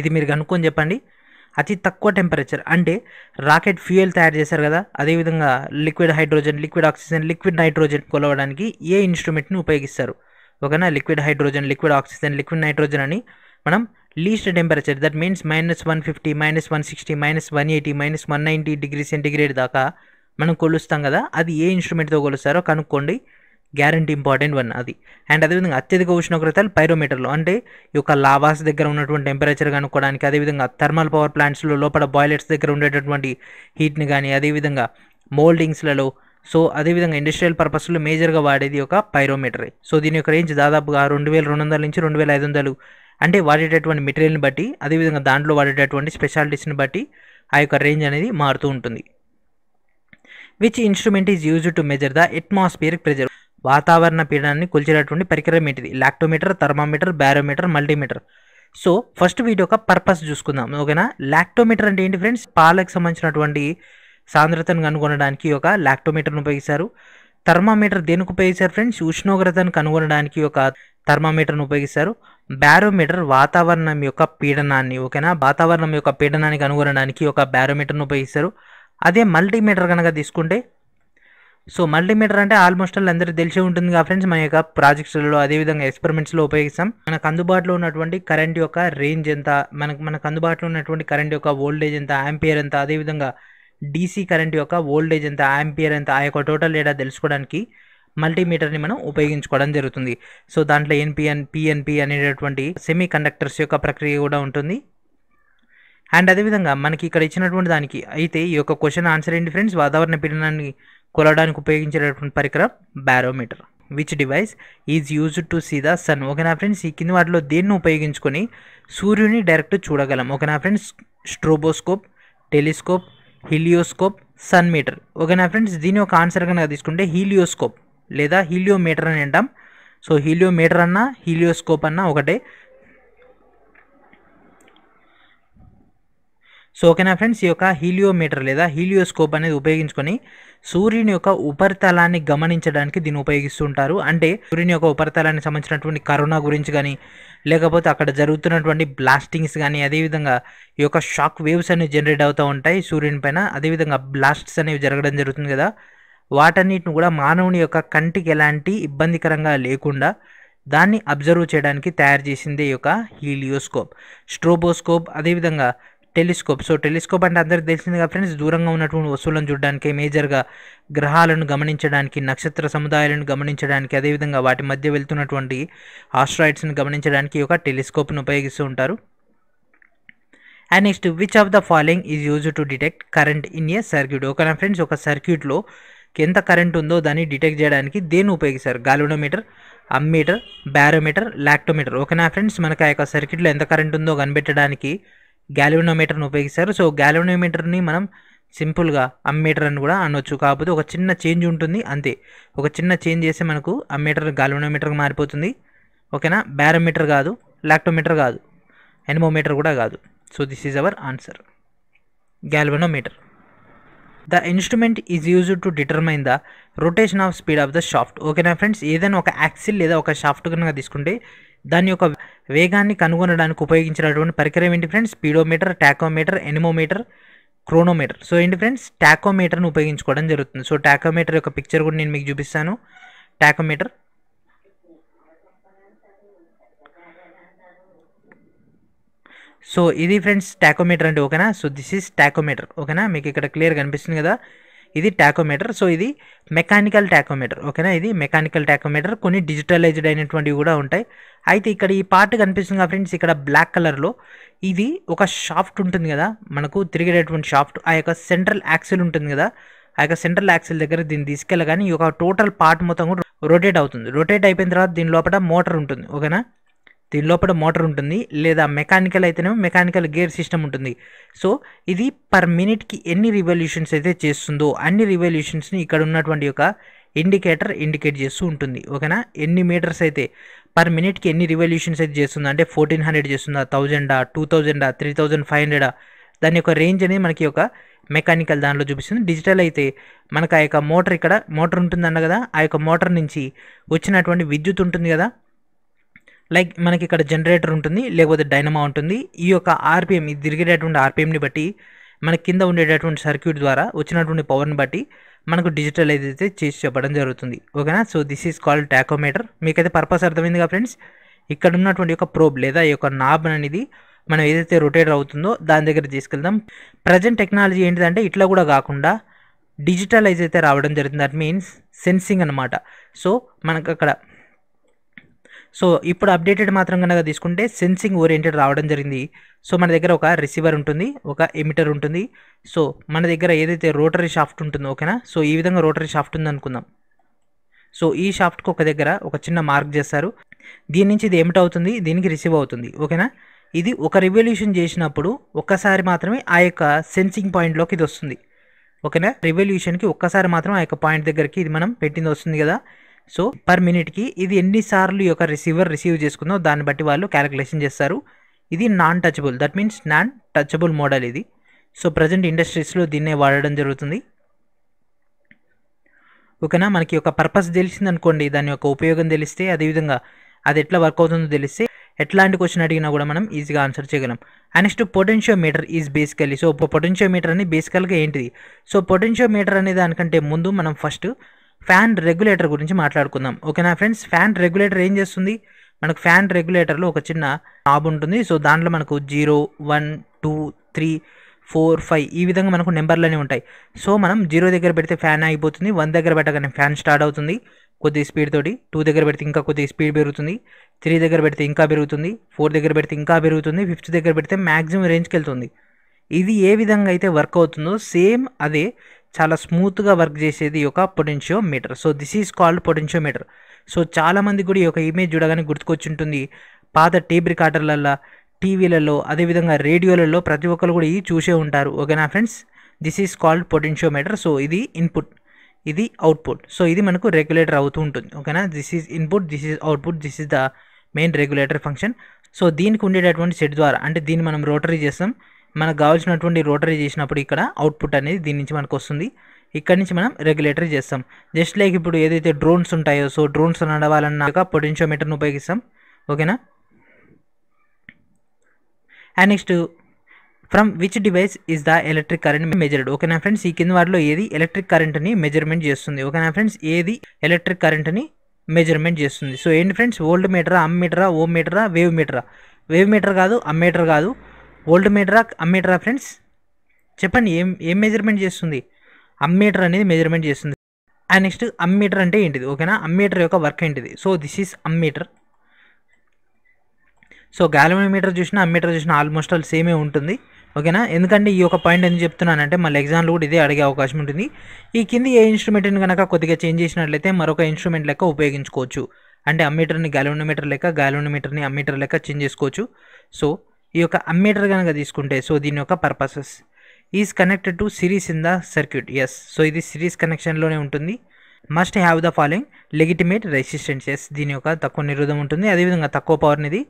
ఇది మీరు కనుక్కొని చెప్పండి అతి తక్కువ టెంపరేచర్ అంటే రాకెట్ ఫ్యూయల్ తయారు చేశారు కదా అదేవిధంగా liquid hydrogen liquid oxygen liquid nitrogen కొలవడానికి ఏ ఇన్స్ట్రుమెంట్ని ఉపయోగిస్తారు ఓకేనా liquid hydrogen liquid oxygen liquid nitrogen అని మనం least temperature that means minus one fifty minus one sixty minus one eighty minus one ninety degree centigrade దాకా మనం కొలుస్తాం కదా అది ఏ ఇన్స్ట్రుమెంట్తో కొలుస్తారో కనుక్కోండి గ్యారంటీ ఇంపార్టెంట్ వన్ అది అండ్ అదేవిధంగా అత్యధిక ఉష్ణోగ్రతలు పైరోమీటర్లు అంటే ఈ యొక్క లావాస్ దగ్గర ఉన్నటువంటి టెంపరేచర్ కనుక్కోవడానికి అదేవిధంగా థర్మల్ పవర్ ప్లాంట్స్లో లోపల బాయిలెట్స్ దగ్గర ఉండేటటువంటి హీట్ని కానీ అదేవిధంగా మోల్డింగ్స్లలో సో అదేవిధంగా ఇండస్ట్రియల్ పర్పస్లో మేజర్గా వాడేది ఒక పైరోమీటరే సో దీని యొక్క రేంజ్ దాదాపుగా రెండు వేల రెండు వందల నుంచి రెండు వేల ఐదు వందలు అంటే వాడేటటువంటి మెటీరియల్ని బట్టి అదేవిధంగా దాంట్లో వాడేటటువంటి స్పెషాలిటీస్ని బట్టి ఆ యొక్క రేంజ్ అనేది మారుతూ ఉంటుంది which instrument is used to measure the atmosphere pressure వాతావరణ పీడనాన్ని కొలిచేటటువంటి పరికరం ఏంటిది lactometer thermometer barometer multimeter so first వీటి యొక్క పర్పస్ చూసుకుందాం ఓకేనా లాక్టోమీటర్ అంటే ఏంటి ఫ్రెండ్స్ పాలకు సంబంధించినటువంటి సాంద్రతను కనుగొనడానికి ఒక లాక్టోమీటర్ను ఉపయోగిస్తారు థర్మామీటర్ దేనికి ఉపయోగిస్తారు ఫ్రెండ్స్ ఉష్ణోగ్రతను కనుగొనడానికి ఒక థర్మామీటర్ను ఉపయోగిస్తారు బ్యారోమీటర్ వాతావరణం యొక్క పీడనాన్ని ఓకేనా వాతావరణం యొక్క పీడనాన్ని కనుగొనడానికి ఒక బ్యారోమీటర్ను ఉపయోగిస్తారు అదే మల్టీమీటర్ కనుక తీసుకుంటే సో మల్టీమీటర్ అంటే ఆల్మోస్ట్ అందరూ తెలిసి ఉంటుంది కా ఫ్రెండ్స్ మన యొక్క ప్రాజెక్ట్స్లో అదేవిధంగా ఎక్స్పెరిమెంట్స్లో ఉపయోగిస్తాం మనకు అందుబాటులో ఉన్నటువంటి కరెంట్ యొక్క రేంజ్ ఎంత మనకు మనకు అందుబాటులో ఉన్నటువంటి కరెంట్ యొక్క ఓల్డేజ్ ఎంత ఆంపియర్ ఎంత అదేవిధంగా డీసీ కరెంట్ యొక్క ఓల్డేజ్ ఎంత ఆంపియర్ ఎంత ఆ యొక్క టోటల్ డేటా తెలుసుకోవడానికి మల్టీమీటర్ని మనం ఉపయోగించుకోవడం జరుగుతుంది సో దాంట్లో ఎన్పిఎన్ పిఎన్పి అనేటటువంటి సెమీ కండక్టర్స్ యొక్క ప్రక్రియ కూడా ఉంటుంది అండ్ అదేవిధంగా మనకి ఇక్కడ ఇచ్చినటువంటి దానికి అయితే ఈ యొక్క క్వశ్చన్ ఆన్సర్ ఏంటి ఫ్రెండ్స్ వాతావరణ పీడనాన్ని కొలవడానికి ఉపయోగించేటటువంటి పరికరం barometer which device is used to see the sun నా ఫ్రెండ్స్ ఈ కింది వాటిలో దేన్ని ఉపయోగించుకొని సూర్యుని డైరెక్ట్ చూడగలం నా friends stroboscope telescope helioscope sun meter నా ఫ్రెండ్స్ దీని ఒక ఆన్సర్ కనుక తీసుకుంటే హీలియోస్కోప్ లేదా హీలియోమీటర్ అని అంటాం సో హీలియోమీటర్ అన్నా హీలియోస్కోప్ అన్నా ఒకటే సో ఓకేనా ఫ్రెండ్స్ ఈ యొక్క హీలియోమీటర్ లేదా హీలియోస్కోప్ అనేది ఉపయోగించుకొని సూర్యుని యొక్క ఉపరితలాన్ని గమనించడానికి దీన్ని ఉపయోగిస్తుంటారు అంటే సూర్యుని యొక్క ఉపరితలానికి సంబంధించినటువంటి కరోనా గురించి కానీ లేకపోతే అక్కడ జరుగుతున్నటువంటి బ్లాస్టింగ్స్ కానీ అదేవిధంగా ఈ యొక్క షాక్ వేవ్స్ అనేవి జనరేట్ అవుతూ ఉంటాయి సూర్యుని పైన అదేవిధంగా బ్లాస్ట్స్ అనేవి జరగడం జరుగుతుంది కదా వాటన్నిటిని కూడా మానవుని యొక్క కంటికి ఎలాంటి ఇబ్బందికరంగా లేకుండా దాన్ని అబ్జర్వ్ చేయడానికి తయారు చేసిందే ఈ యొక్క హీలియోస్కోప్ స్ట్రోబోస్కోప్ అదేవిధంగా టెలిస్కోప్ సో టెలిస్కోప్ అంటే అందరికీ తెలిసింది కదా ఫ్రెండ్స్ దూరంగా ఉన్నటువంటి వస్తువులను చూడడానికి మేజర్గా గ్రహాలను గమనించడానికి నక్షత్ర సముదాయాలను గమనించడానికి అదేవిధంగా వాటి మధ్య వెళ్తున్నటువంటి ఆస్ట్రాయిడ్స్ని గమనించడానికి ఒక టెలిస్కోప్ను ఉపయోగిస్తూ ఉంటారు and next which of the following is use to detect current in a circuit ఓకేనా ఫ్రెండ్స్ ఒక సర్క్యూట్లో ఎంత కరెంట్ ఉందో దాన్ని డిటెక్ట్ చేయడానికి దేన్ని ఉపయోగిస్తారు గాలినోమీటర్ అమ్మీటర్ బ్యారోమీటర్ లాక్టోమీటర్ ఓకేనా ఫ్రెండ్స్ మనకు ఆ యొక్క సర్క్యూట్లో ఎంత కరెంట్ ఉందో కనిపెట్టడానికి గ్యాలినోమీటర్ని ఉపయోగిస్తారు సో గ్యాలినోమీటర్ని మనం సింపుల్గా అమ్మీటర్ అని కూడా అనొచ్చు కాకపోతే ఒక చిన్న చేంజ్ ఉంటుంది అంతే ఒక చిన్న చేంజ్ చేస్తే మనకు అమ్మీటర్ గాలినోమీటర్కి మారిపోతుంది ఓకేనా బ్యారోమీటర్ కాదు లాక్టోమీటర్ కాదు ఎనిమోమీటర్ కూడా కాదు so this is our answer galvanometer the instrument is used to determine the rotation of speed of the shaft ఓకేనా ఫ్రెండ్స్ ఏదైనా ఒక యాక్సిల్ లేదా ఒక షాఫ్ట్ కనుక తీసుకుంటే దాని యొక్క వేగాన్ని కనుగొనడానికి ఉపయోగించినటువంటి పరికరం ఏంటి friends speedometer tachometer anemometer chronometer so ఏంటి ఫ్రెండ్స్ టాకోమీటర్ని ఉపయోగించుకోవడం జరుగుతుంది సో టాకోమీటర్ యొక్క పిక్చర్ కూడా నేను మీకు చూపిస్తాను టాకోమీటర్ సో ఇది ఫ్రెండ్స్ టాకోమీటర్ అంటే ఓకేనా సో దిస్ ఈజ్ టాకోమీటర్ ఓకేనా మీకు ఇక్కడ క్లియర్ కనిపిస్తుంది కదా ఇది టాకోమీటర్ సో ఇది మెకానికల్ టాకోమీటర్ ఓకేనా ఇది మెకానికల్ టాకోమీటర్ కొన్ని డిజిటలైజ్డ్ అయినటువంటివి కూడా ఉంటాయి అయితే ఇక్కడ ఈ పార్ట్ కనిపిస్తుంది ఫ్రెండ్స్ ఇక్కడ బ్లాక్ కలర్లో ఇది ఒక షాఫ్ట్ ఉంటుంది కదా మనకు తిరిగేటటువంటి షాఫ్ట్ ఆ యొక్క సెంట్రల్ యాక్సిల్ ఉంటుంది కదా ఆ యొక్క సెంట్రల్ యాక్సిల్ దగ్గర దీన్ని తీసుకెళ్ళగానే ఈ యొక్క టోటల్ పార్ట్ మొత్తం కూడా రొటేట్ అవుతుంది రొటేట్ అయిపోయిన తర్వాత దీని లోపల మోటార్ ఉంటుంది ఓకేనా దీని లోపల మోటార్ ఉంటుంది లేదా మెకానికల్ అయితేనేమో మెకానికల్ గేర్ సిస్టమ్ ఉంటుంది సో ఇది పర్ మినిట్కి ఎన్ని రివల్యూషన్స్ అయితే చేస్తుందో అన్ని రివల్యూషన్స్ని ఇక్కడ ఉన్నటువంటి యొక్క ఇండికేటర్ ఇండికేట్ చేస్తూ ఉంటుంది ఓకేనా ఎన్ని మీటర్స్ అయితే పర్ మినిట్కి ఎన్ని రివల్యూషన్స్ అయితే చేస్తుందో అంటే ఫోర్టీన్ హండ్రెడ్ చేస్తుందా థౌజండా టూ థౌజండా త్రీ థౌజండ్ ఫైవ్ హండ్రెడా దాని యొక్క రేంజ్ అనేది మనకి ఒక మెకానికల్ దానిలో చూపిస్తుంది డిజిటల్ అయితే మనకు ఆ యొక్క మోటార్ ఇక్కడ మోటార్ ఉంటుందన్న కదా ఆ యొక్క మోటార్ నుంచి వచ్చినటువంటి విద్యుత్ ఉంటుంది కదా లైక్ మనకి ఇక్కడ జనరేటర్ ఉంటుంది లేకపోతే డైనమా ఉంటుంది ఈ యొక్క ఆర్పిఎం ఇది తిరిగేటటువంటి ఆర్పిఎంని బట్టి మన కింద ఉండేటటువంటి సర్క్యూట్ ద్వారా వచ్చినటువంటి పవర్ని బట్టి మనకు డిజిటల్ అయితే చేసి చెప్పడం జరుగుతుంది ఓకేనా so this is called tachometer మీకైతే పర్పస్ అర్థమైందిగా ఫ్రెండ్స్ ఇక్కడ ఉన్నటువంటి యొక్క ప్రోబ్ లేదా ఈ యొక్క నాబ్ అనేది మనం ఏదైతే రొటేట్ అవుతుందో దాని దగ్గర తీసుకెళ్దాం ప్రజెంట్ టెక్నాలజీ ఏంటిదంటే ఇట్లా కూడా కాకుండా డిజిటలైజ్ అయితే రావడం జరుగుతుంది దట్ మీన్స్ సెన్సింగ్ అనమాట సో మనకు అక్కడ సో ఇప్పుడు అప్డేటెడ్ మాత్రం కనుక తీసుకుంటే సెన్సింగ్ ఓరియంటెడ్ రావడం జరిగింది సో మన దగ్గర ఒక రిసీవర్ ఉంటుంది ఒక ఎమిటర్ ఉంటుంది సో మన దగ్గర ఏదైతే రోటరీ షాఫ్ట్ ఉంటుందో ఓకేనా సో ఈ విధంగా రోటరీ షాఫ్ట్ ఉందనుకుందాం సో ఈ షాఫ్ట్కి ఒక దగ్గర ఒక చిన్న మార్క్ చేస్తారు దీని నుంచి ఇది ఎమిట్ అవుతుంది దీనికి రిసీవ్ అవుతుంది ఓకేనా ఇది ఒక రివల్యూషన్ చేసినప్పుడు ఒక్కసారి మాత్రమే ఆ యొక్క సెన్సింగ్ పాయింట్లోకి ఇది వస్తుంది ఓకేనా రివల్యూషన్కి ఒక్కసారి మాత్రం ఆ యొక్క పాయింట్ దగ్గరికి ఇది మనం పెట్టింది వస్తుంది కదా సో పర్ మినిట్కి ఇది ఎన్నిసార్లు యొక్క రిసీవర్ రిసీవ్ చేసుకుందో దాన్ని బట్టి వాళ్ళు క్యాలిక్యులేషన్ చేస్తారు ఇది non touchable that means non touchable model ఇది సో ప్రజెంట్ ఇండస్ట్రీస్లో దీన్నే వాడడం జరుగుతుంది ఓకేనా మనకి ఒక పర్పస్ తెలిసింది అనుకోండి దాని యొక్క ఉపయోగం తెలిస్తే అదేవిధంగా అది ఎట్లా వర్క్ అవుతుందో తెలిస్తే ఎట్లాంటి క్వశ్చన్ అడిగినా కూడా మనం ఈజీగా ఆన్సర్ చేయగలం next meter is basically so potentiometer అనేది బేసికల్గా ఏంటిది సో పొటెన్షియో మీటర్ అనే దానికంటే ముందు మనం ఫస్ట్ ఫ్యాన్ రెగ్యులేటర్ గురించి మాట్లాడుకుందాం ఓకేనా ఫ్రెండ్స్ ఫ్యాన్ రెగ్యులేటర్ ఏం చేస్తుంది మనకు ఫ్యాన్ రెగ్యులేటర్లో ఒక చిన్న నాబ్ ఉంటుంది సో దాంట్లో మనకు zero one two three four five ఈ విధంగా మనకు నెంబర్లు అనేవి ఉంటాయి సో మనం జీరో దగ్గర పెడితే ఫ్యాన్ అయిపోతుంది వన్ దగ్గర పెట్టగానే ఫ్యాన్ స్టార్ట్ అవుతుంది కొద్ది స్పీడ్ తోటి టూ దగ్గర పెడితే ఇంకా కొద్ది స్పీడ్ పెరుగుతుంది త్రీ దగ్గర పెడితే ఇంకా పెరుగుతుంది ఫోర్ దగ్గర పెడితే ఇంకా పెరుగుతుంది ఫిఫ్త్ దగ్గర పెడితే మ్యాక్సిమం రేంజ్కి వెళ్తుంది ఇది ఏ విధంగా అయితే వర్క్ అవుతుందో సేమ్ అదే చాలా స్మూత్గా వర్క్ చేసేది ఒక meter so this is called potentiometer so చాలామంది కూడా ఈ యొక్క ఇమేజ్ చూడగానే గుర్తుకొచ్చుంటుంది పాత టేప్ రికార్డర్లల్లో టీవీలలో అదేవిధంగా రేడియోలలో ప్రతి ఒక్కరు కూడా ఇవి చూసే ఉంటారు ఓకేనా friends this is called potentiometer so ఇది ఇన్పుట్ ఇది అవుట్పుట్ సో ఇది మనకు రెగ్యులేటర్ అవుతూ ఉంటుంది ఓకేనా this is input this is output this is the main regulator function so దీనికి ఉండేటటువంటి సెట్ ద్వారా అంటే దీన్ని మనం రోటరీ చేస్తాం మనకు కావాల్సినటువంటి రోటరీ చేసినప్పుడు ఇక్కడ అవుట్పుట్ అనేది దీని నుంచి మనకు వస్తుంది ఇక్కడ నుంచి మనం రెగ్యులేటర్ చేస్తాం జస్ట్ లైక్ ఇప్పుడు ఏదైతే డ్రోన్స్ ఉంటాయో సో డ్రోన్స్ నడవాలన్నాక పొటెన్షియోమీటర్ని ఉపయోగిస్తాం ఓకేనా and next from which device is the electric current measured ఓకేనా ఫ్రెండ్స్ ఈ కింద వాటిలో ఏది ఎలక్ట్రిక్ కరెంట్ని మెజర్మెంట్ చేస్తుంది ఓకేనా ఫ్రెండ్స్ ఏది ఎలక్ట్రిక్ కరెంట్ని మెజర్మెంట్ చేస్తుంది సో ఏంటి ఫ్రెండ్స్ ఓల్డ్ మీటరా అమ్ మీటరా ఓ మీటరా వేవ్ మీటరా వేవ్ మీటర్ కాదు అమ్ మీటర్ కాదు ఓల్డ్ మీటరా అమ్మీటరా ఫ్రెండ్స్ చెప్పండి ఏం ఏం మెజర్మెంట్ చేస్తుంది అమ్మీటర్ అనేది మెజర్మెంట్ చేస్తుంది అండ్ నెక్స్ట్ అమ్మీటర్ అంటే ఏంటిది ఓకేనా అమ్మీటర్ యొక్క వర్క్ ఏంటిది so this is ammeter so galvanometer చూసినా అమ్మీటర్ చూసినా ఆల్మోస్ట్ ఆల్ సేమే ఉంటుంది ఓకేనా ఎందుకంటే ఈ యొక్క పాయింట్ ఎందుకు చెప్తున్నానంటే మళ్ళీ ఎగ్జామ్లో కూడా ఇదే అడిగే అవకాశం ఉంటుంది ఈ కింది ఏ ఇన్స్ట్రుమెంట్ని కనుక కొద్దిగా చేంజ్ చేసినట్లయితే మరొక ఇన్స్ట్రుమెంట్ లెక్క ఉపయోగించుకోవచ్చు అంటే అమ్మీటర్ని గ్యాలోనోమీటర్ లెక్క గ్యాలోనోమీటర్ని అమ్మీటర్ లెక్క చేంజ్ చేసుకోవచ్చు సో ఈ యొక్క అమ్మీటర్ కనుక తీసుకుంటే సో దీని యొక్క purposes is connected to series in the circuit yes so ఇది సిరీస్ కనెక్షన్లోనే ఉంటుంది must have the following legitimate resistance yes దీని యొక్క తక్కువ నిరోధం ఉంటుంది అదేవిధంగా తక్కువ పవర్ అనేది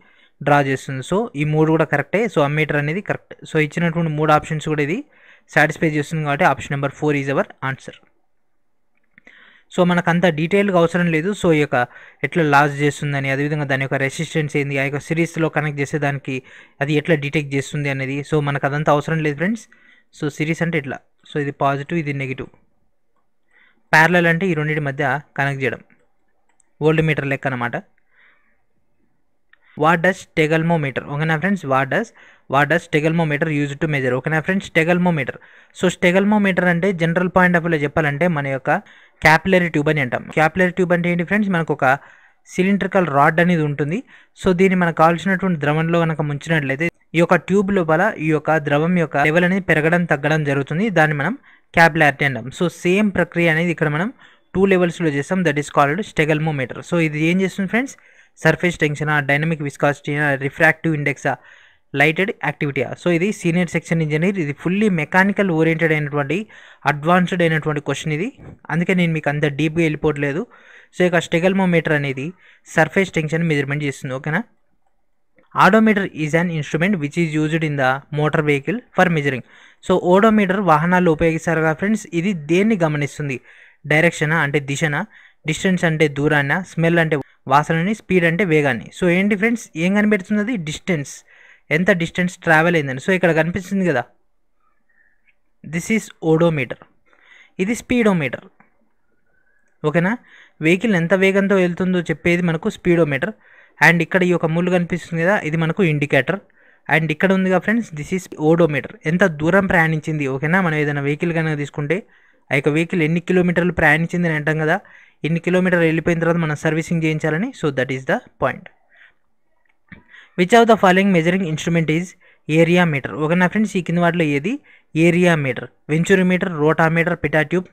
డ్రా చేస్తుంది సో ఈ మూడు కూడా కరెక్టే సో అమ్మీటర్ అనేది కరెక్ట్ సో ఇచ్చినటువంటి మూడు ఆప్షన్స్ కూడా ఇది సాటిస్ఫై చేస్తుంది కాబట్టి option number four is our answer so మనకు అంత డీటెయిల్గా అవసరం లేదు సో ఈ యొక్క ఎట్లా లాస్ చేస్తుందని అదేవిధంగా దాని యొక్క రెసిస్టెన్స్ ఏంది ఆ యొక్క సిరీస్లో కనెక్ట్ చేసేదానికి అది ఎట్లా డిటెక్ట్ చేస్తుంది అనేది సో మనకు అదంతా అవసరం లేదు ఫ్రెండ్స్ సో సిరీస్ అంటే ఇట్లా సో ఇది పాజిటివ్ ఇది నెగిటివ్ ప్యారలల్ అంటే ఈ రెండింటి మధ్య కనెక్ట్ చేయడం ఓల్డ్ మీటర్ లెక్క అనమాట వాట్ డస్ స్టెగల్మోమీటర్ ఓకేనా friends what does what does stalagmometer use to measure ఓకేనా ఫ్రెండ్స్ స్టెగల్మోమీటర్ సో స్టెగల్మోమీటర్ అంటే జనరల్ పాయింట్ ఆఫ్ వ్యూలో చెప్పాలంటే మన యొక్క క్యాపిలరీ ట్యూబ్ అని అంటాం క్యాపిలరీ ట్యూబ్ అంటే ఏంటి ఫ్రెండ్స్ మనకు ఒక సిలిండ్రికల్ రాడ్ అనేది ఉంటుంది సో దీన్ని మనకు కావాల్సినటువంటి ద్రవంలో కనుక ముంచినట్లయితే ఈ యొక్క ట్యూబ్ లోపల ఈ యొక్క ద్రవం యొక్క లెవెల్ అనేది పెరగడం తగ్గడం జరుగుతుంది దాన్ని మనం క్యాపిలారిటీ అంటాం సో సేమ్ ప్రక్రియ అనేది ఇక్కడ మనం టూ లెవెల్స్లో చేస్తాం that is called stalagmometer so ఇది ఏం చేస్తుంది ఫ్రెండ్స్ సర్ఫేస్ టెన్షనా డైనమిక్ విస్కాసిటీనా రిఫ్రాక్టివ్ ఇండెక్సా లైటెడ్ యాక్టివిటీయా సో ఇది సీనియర్ సెక్షన్ ఇంజనీర్ ఇది ఫుల్లీ మెకానికల్ ఓరియంటెడ్ అయినటువంటి అడ్వాన్స్డ్ అయినటువంటి క్వశ్చన్ ఇది అందుకే నేను మీకు అంత డీప్గా వెళ్ళిపోవట్లేదు సో ఇక స్టెగల్మోమీటర్ అనేది సర్ఫేస్ టెన్షన్ మెజర్మెంట్ చేస్తుంది ఓకేనా odometer is an instrument which is used in the motor vehicle for measuring so odometer వాహనాలు ఉపయోగిస్తారు కదా ఫ్రెండ్స్ ఇది దేన్ని గమనిస్తుంది డైరెక్షనా అంటే దిశనా డిస్టెన్స్ అంటే దూరాన స్మెల్ అంటే వాసనని స్పీడ్ అంటే వేగాన్ని సో ఏంటి ఫ్రెండ్స్ ఏం కనిపెడుతున్నది డిస్టెన్స్ ఎంత డిస్టెన్స్ ట్రావెల్ అయిందని సో ఇక్కడ కనిపిస్తుంది కదా దిస్ ఈజ్ ఓడోమీటర్ ఇది స్పీడోమీటర్ ఓకేనా వెహికల్ ఎంత వేగంతో వెళ్తుందో చెప్పేది మనకు స్పీడోమీటర్ అండ్ ఇక్కడ ఈ యొక్క ముళ్ళు కనిపిస్తుంది కదా ఇది మనకు ఇండికేటర్ అండ్ ఇక్కడ ఉందిగా ఫ్రెండ్స్ దిస్ ఈజ్ ఓడోమీటర్ ఎంత దూరం ప్రయాణించింది ఓకేనా మనం ఏదైనా వెహికల్ కనుక తీసుకుంటే ఆ యొక్క వెహికల్ ఎన్ని కిలోమీటర్లు ప్రయాణించింది అని అంటాం కదా ఇన్ని కిలోమీటర్ వెళ్ళిపోయిన తర్వాత మనం సర్వీసింగ్ చేయించాలని so that is the point which of the following measuring instrument is area meter నా ఫ్రెండ్స్ ఈ కింద వాటిలో ఏది area meter venturi meter rota pitot pitot tube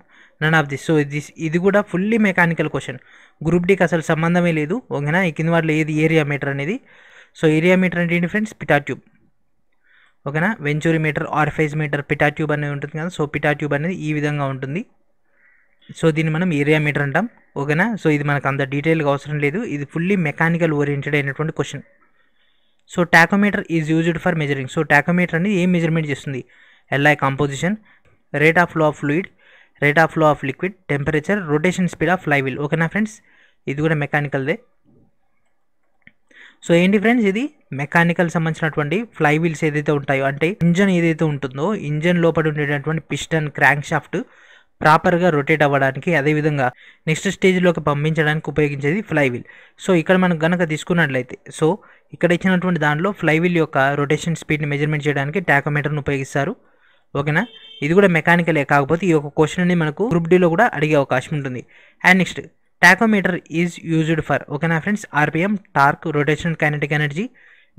none of this so this ఇది కూడా ఫుల్లీ మెకానికల్ క్వశ్చన్ గ్రూప్ డీకి అసలు సంబంధమే లేదు ఓకేనా ఈ కింద వాటిలో ఏది ఏరియా మీటర్ అనేది సో ఏరియా మీటర్ అంటే ఏంటి ఫ్రెండ్స్ పిటాట్యూబ్ ఓకేనా venturi meter orifice meter pitot tube అనేది ఉంటుంది కదా సో పిటాట్యూబ్ అనేది ఈ విధంగా ఉంటుంది సో దీన్ని మనం ఏరియా మీటర్ అంటాం ఓకేనా సో ఇది మనకు అంత డీటెయిల్గా అవసరం లేదు ఇది ఫుల్లీ మెకానికల్ ఓరియంటెడ్ అయినటువంటి question so tachometer is used for measuring so tachometer అనేది ఏం మెజర్మెంట్ చేస్తుంది ఎల్ఐ composition rate of flow of fluid rate of flow of liquid temperature rotation speed of flywheel ఓకేనా ఫ్రెండ్స్ ఇది కూడా మెకానికల్దే సో ఏంటి ఫ్రెండ్స్ ఇది మెకానికల్ సంబంధించినటువంటి వీల్స్ ఏదైతే ఉంటాయో అంటే ఇంజన్ ఏదైతే ఉంటుందో ఇంజన్ లోపల ఉండేటటువంటి పిస్టన్ క్రాంక్ షాఫ్ట్ ప్రాపర్గా రొటేట్ అవ్వడానికి అదేవిధంగా నెక్స్ట్ స్టేజ్లోకి పంపించడానికి ఉపయోగించేది ఫ్లైవీల్ సో ఇక్కడ మనం కనుక తీసుకున్నట్లయితే సో ఇక్కడ ఇచ్చినటువంటి దాంట్లో ఫ్లైవీల్ యొక్క రొటేషన్ స్పీడ్ని మెజర్మెంట్ చేయడానికి ట్యాకోమీటర్ను ఉపయోగిస్తారు ఓకేనా ఇది కూడా మెకానికలే కాకపోతే ఈ యొక్క క్వశ్చన్ మనకు గ్రూప్ డీలో కూడా అడిగే అవకాశం ఉంటుంది and next tachometer is used for ఓకేనా friends RPM torque rotation kinetic energy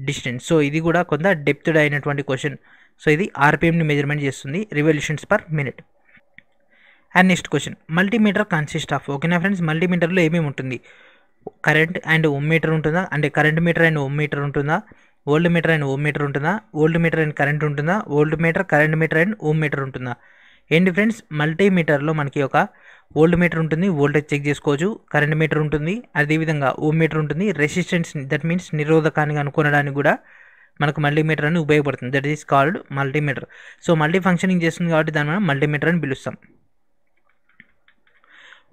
distance so ఇది కూడా కొంత డెప్త్డ్ అయినటువంటి క్వశ్చన్ సో ఇది ఆర్పిఎంని మెజర్మెంట్ చేస్తుంది revolutions per minute and next question multimeter consist of ఓకేనా ఫ్రెండ్స్ మల్టీమీటర్లో ఏమేమి ఉంటుంది కరెంట్ అండ్ ఓమ్ మీటర్ ఉంటుందా అంటే current meter and ohmmeter ఉంటుందా voltmeter and ohmmeter ఉంటుందా ఓల్డ్ మీటర్ అండ్ కరెంట్ ఉంటుందా voltmeter current meter and ohmmeter ఉంటుందా ఏంటి ఫ్రెండ్స్ మల్టీమీటర్లో మనకి ఒక ఓల్డ్ మీటర్ ఉంటుంది ఓల్టేజ్ చెక్ చేసుకోవచ్చు కరెంట్ మీటర్ ఉంటుంది అదేవిధంగా ఓమ్ మీటర్ ఉంటుంది రెసిస్టెన్స్ దట్ మీన్స్ నిరోధకాన్ని అనుకునడానికి కూడా మనకు మల్టీమీటర్ అని ఉపయోగపడుతుంది that is called multimeter so multi functioning చేస్తుంది కాబట్టి దాని మనం మల్టీమీటర్ అని పిలుస్తాం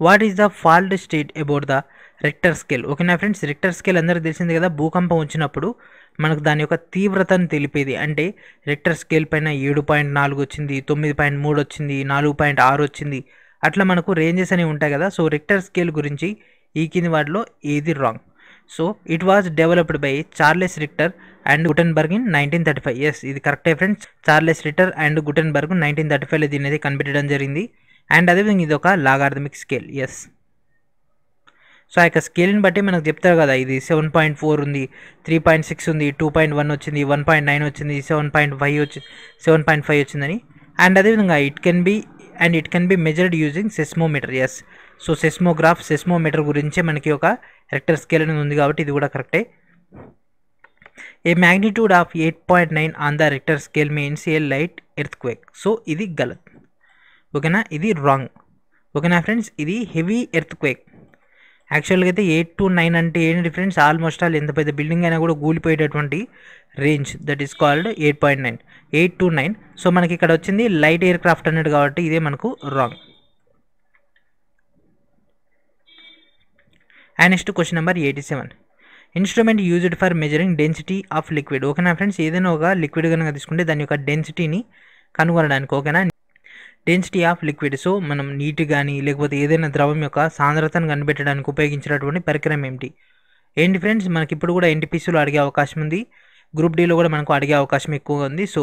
what is the fault state about the Richter scale ఓకేనా ఫ్రెండ్స్ రిక్టర్ స్కేల్ అందరూ తెలిసింది కదా భూకంపం వచ్చినప్పుడు మనకు దాని యొక్క తీవ్రతను తెలిపేది అంటే రిక్టర్ స్కేల్ పైన ఏడు పాయింట్ నాలుగు వచ్చింది తొమ్మిది పాయింట్ మూడు వచ్చింది నాలుగు పాయింట్ ఆరు వచ్చింది అట్లా మనకు రేంజెస్ అనేవి ఉంటాయి కదా సో రిక్టర్ స్కేల్ గురించి ఈ కింది వాటిలో ఏది wrong so it was developed by Charles Richter and Gutenberg in nineteen thirty five yes ఇది కరెక్టే friends Charles Richter and Gutenberg nineteen thirty ఫైవ్లో దీని అనేది కనిపెట్టడం జరిగింది అండ్ అదేవిధంగా ఇది ఒక లాగార్థమిక్ స్కేల్ ఎస్ సో ఆ యొక్క స్కేల్ని బట్టి మనకు చెప్తారు కదా ఇది సెవెన్ పాయింట్ ఫోర్ ఉంది త్రీ పాయింట్ సిక్స్ ఉంది టూ పాయింట్ వన్ వచ్చింది వన్ పాయింట్ నైన్ వచ్చింది సెవెన్ పాయింట్ ఫైవ్ వచ్చి సెవెన్ పాయింట్ ఫైవ్ వచ్చిందని అండ్ అదేవిధంగా it can be and it can be measured using seismometer yes so seismograph seismometer గురించే మనకి ఒక రెక్టర్ స్కేల్ అనేది ఉంది కాబట్టి ఇది కూడా కరెక్టే a magnitude of eight point nine on the Richter scale means a light earthquake so ఇది గలత్ ఓకేనా ఇది రాంగ్ ఓకేనా ఫ్రెండ్స్ ఇది హెవీ ఎర్త్ క్వేక్ యాక్చువల్గా అయితే ఎయిట్ టు నైన్ అంటే ఏంటి ఫ్రెండ్స్ ఆల్మోస్ట్ ఆల్ ఎంత పెద్ద బిల్డింగ్ అయినా కూడా కూలిపోయేటటువంటి range that is called eight point nine eight to nine so మనకి ఇక్కడ వచ్చింది లైట్ ఎయిర్ క్రాఫ్ట్ అన్నట్టు కాబట్టి ఇదే మనకు wrong and next question number eighty seven instrument used for measuring density of liquid ఓకేనా ఫ్రెండ్స్ ఏదైనా ఒక లిక్విడ్ కనుక తీసుకుంటే దాని యొక్క డెన్సిటీని కనుగొనడానికి ఓకేనా డెన్సిటీ ఆఫ్ లిక్విడ్ సో మనం నీటి కానీ లేకపోతే ఏదైనా ద్రవం యొక్క సాంద్రతను కనిపెట్టడానికి ఉపయోగించినటువంటి పరికరం ఏమిటి ఏంటి ఫ్రెండ్స్ మనకి ఇప్పుడు కూడా ఎన్టీపీసీలో అడిగే అవకాశం ఉంది గ్రూప్ డీలో కూడా మనకు అడిగే అవకాశం ఎక్కువగా ఉంది సో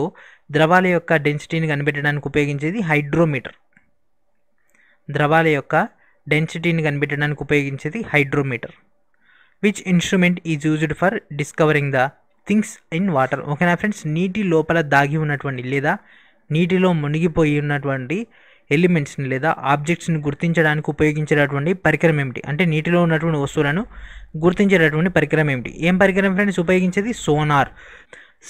ద్రవాల యొక్క డెన్సిటీని కనిపెట్టడానికి ఉపయోగించేది హైడ్రోమీటర్ ద్రవాల యొక్క డెన్సిటీని కనిపెట్టడానికి ఉపయోగించేది hydrometer which instrument is used for discovering the things in water ఓకేనా ఫ్రెండ్స్ నీటి లోపల దాగి ఉన్నటువంటి లేదా నీటిలో మునిగిపోయి ఉన్నటువంటి ఎలిమెంట్స్ని లేదా ఆబ్జెక్ట్స్ని గుర్తించడానికి ఉపయోగించేటటువంటి పరికరం ఏమిటి అంటే నీటిలో ఉన్నటువంటి వస్తువులను గుర్తించేటటువంటి పరికరం ఏమిటి ఏం పరికరం ఫ్రెండ్స్ ఉపయోగించేది sonar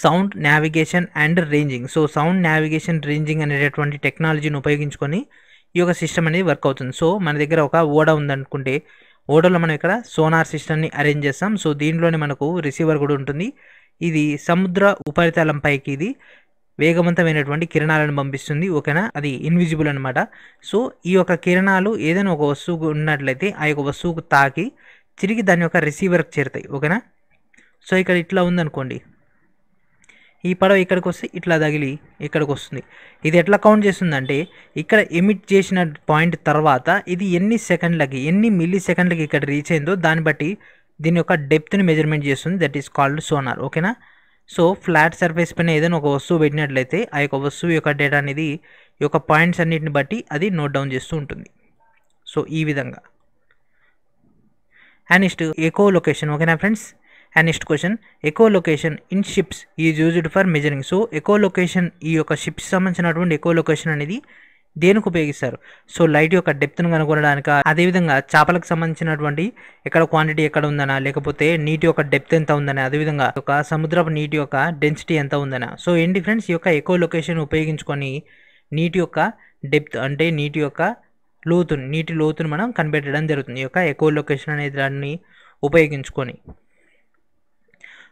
sound navigation and ranging so sound navigation ranging అనేటటువంటి టెక్నాలజీని ఉపయోగించుకొని ఈ యొక్క సిస్టమ్ అనేది వర్క్ అవుతుంది సో మన దగ్గర ఒక ఓడ ఉందనుకుంటే ఓడలో మనం ఇక్కడ సోనార్ సిస్టమ్ని అరేంజ్ చేస్తాం సో దీంట్లోనే మనకు రిసీవర్ కూడా ఉంటుంది ఇది సముద్ర ఉపరితలంపైకి ఇది వేగవంతమైనటువంటి కిరణాలను పంపిస్తుంది ఓకేనా అది ఇన్విజిబుల్ అనమాట సో ఈ యొక్క కిరణాలు ఏదైనా ఒక వస్తువుకు ఉన్నట్లయితే ఆ యొక్క వస్తువుకు తాకి తిరిగి దాని యొక్క రిసీవర్కి చేరుతాయి ఓకేనా సో ఇక్కడ ఇట్లా ఉందనుకోండి ఈ పడవ ఇక్కడికి వస్తే ఇట్లా తగిలి ఇక్కడికి వస్తుంది ఇది ఎట్లా కౌంట్ చేస్తుందంటే ఇక్కడ ఎమిట్ చేసిన పాయింట్ తర్వాత ఇది ఎన్ని సెకండ్లకి ఎన్ని మిల్లీ సెకండ్లకి ఇక్కడ రీచ్ అయిందో దాన్ని బట్టి దీని యొక్క డెప్త్ని మెజర్మెంట్ చేస్తుంది దట్ ఈస్ కాల్డ్ సోనార్ ఓకేనా సో ఫ్లాట్ సర్ఫేస్ పైన ఏదైనా ఒక వస్తువు పెట్టినట్లయితే ఆ యొక్క వస్తువు యొక్క డేటా అనేది ఈ యొక్క పాయింట్స్ అన్నిటిని బట్టి అది నోట్ డౌన్ చేస్తూ ఉంటుంది సో ఈ విధంగా అండ్ నెక్స్ట్ ఎకో లొకేషన్ ఓకేనా friends and next question echo location in ships is used for measuring so echo location ఈ యొక్క షిప్స్ సంబంధించినటువంటి ఎకో లొకేషన్ అనేది దేనికి ఉపయోగిస్తారు సో లైట్ యొక్క డెప్త్ను కనుగొనడానికి అదేవిధంగా చేపలకు సంబంధించినటువంటి ఎక్కడ క్వాంటిటీ ఎక్కడ ఉందనా లేకపోతే నీటి యొక్క డెప్త్ ఎంత ఉందనా అదేవిధంగా ఒక సముద్రపు నీటి యొక్క డెన్సిటీ ఎంత ఉందనా సో ఏంటి ఫ్రెండ్స్ ఈ యొక్క ఎకో లొకేషన్ ఉపయోగించుకొని నీటి యొక్క డెప్త్ అంటే నీటి యొక్క లోతును నీటి లోతును మనం కనిపెట్టడం జరుగుతుంది ఈ యొక్క ఎకో లొకేషన్ అనే దాన్ని ఉపయోగించుకొని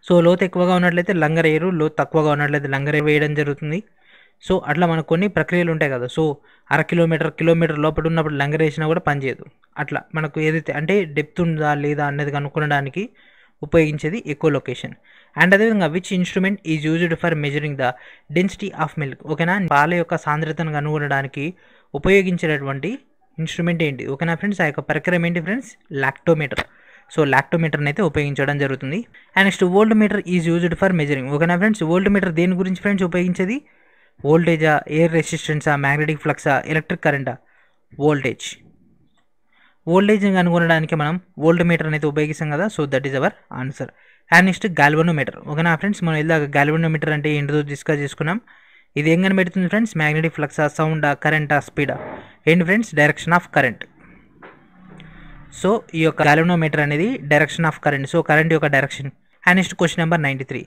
సో లోతు ఎక్కువగా ఉన్నట్లయితే లంగర్ వేయరు లోతు తక్కువగా ఉన్నట్లయితే లంగర్ వేయడం జరుగుతుంది సో అట్లా మనకు కొన్ని ప్రక్రియలు ఉంటాయి కదా సో అర కిలోమీటర్ కిలోమీటర్ లోపల ఉన్నప్పుడు లంగర్ వేసినా కూడా పనిచేయదు అట్లా మనకు ఏదైతే అంటే డెప్త్ ఉందా లేదా అన్నది కనుక్కోవడానికి ఉపయోగించేది ఎక్కువ లొకేషన్ అండ్ అదేవిధంగా which instrument is used for measuring the density of milk ఓకేనా పాల యొక్క సాంద్రతను కనుగొనడానికి ఉపయోగించేటటువంటి ఇన్స్ట్రుమెంట్ ఏంటి ఓకేనా ఫ్రెండ్స్ ఆ యొక్క పరికరం ఏంటి ఫ్రెండ్స్ లాక్టోమీటర్ సో లాక్టోమీటర్ని అయితే ఉపయోగించడం జరుగుతుంది and next volt meter is used for measuring ఓకేనా ఫ్రెండ్స్ ఓల్డ్ మీటర్ దేని గురించి ఫ్రెండ్స్ ఉపయోగించేది వోల్టేజా ఎయిర్ రెసిస్టెన్సా మ్యాగ్నెటిక్ ఫ్లక్సా ఎలక్ట్రిక్ కరెంటా వోల్టేజ్ వోల్టేజ్ని కనుగొనడానికి మనం వోల్ట్ మీటర్ అనేది ఉపయోగిస్తాం కదా so that is our answer and next galvanometer ఓకేనా ఫ్రెండ్స్ మనం ఇలాగ గాల్వనోమీటర్ అంటే ఏంటిదో డిస్కస్ చేసుకున్నాం ఇది ఏం కనిపెడుతుంది ఫ్రెండ్స్ మ్యాగ్నెటిక్ ఫ్లక్సా సౌండా కరెంటా స్పీడా ఏంటి friends direction of current so ఈ యొక్క గాల్వనోమీటర్ అనేది direction of current so current యొక్క direction and next question number ninety three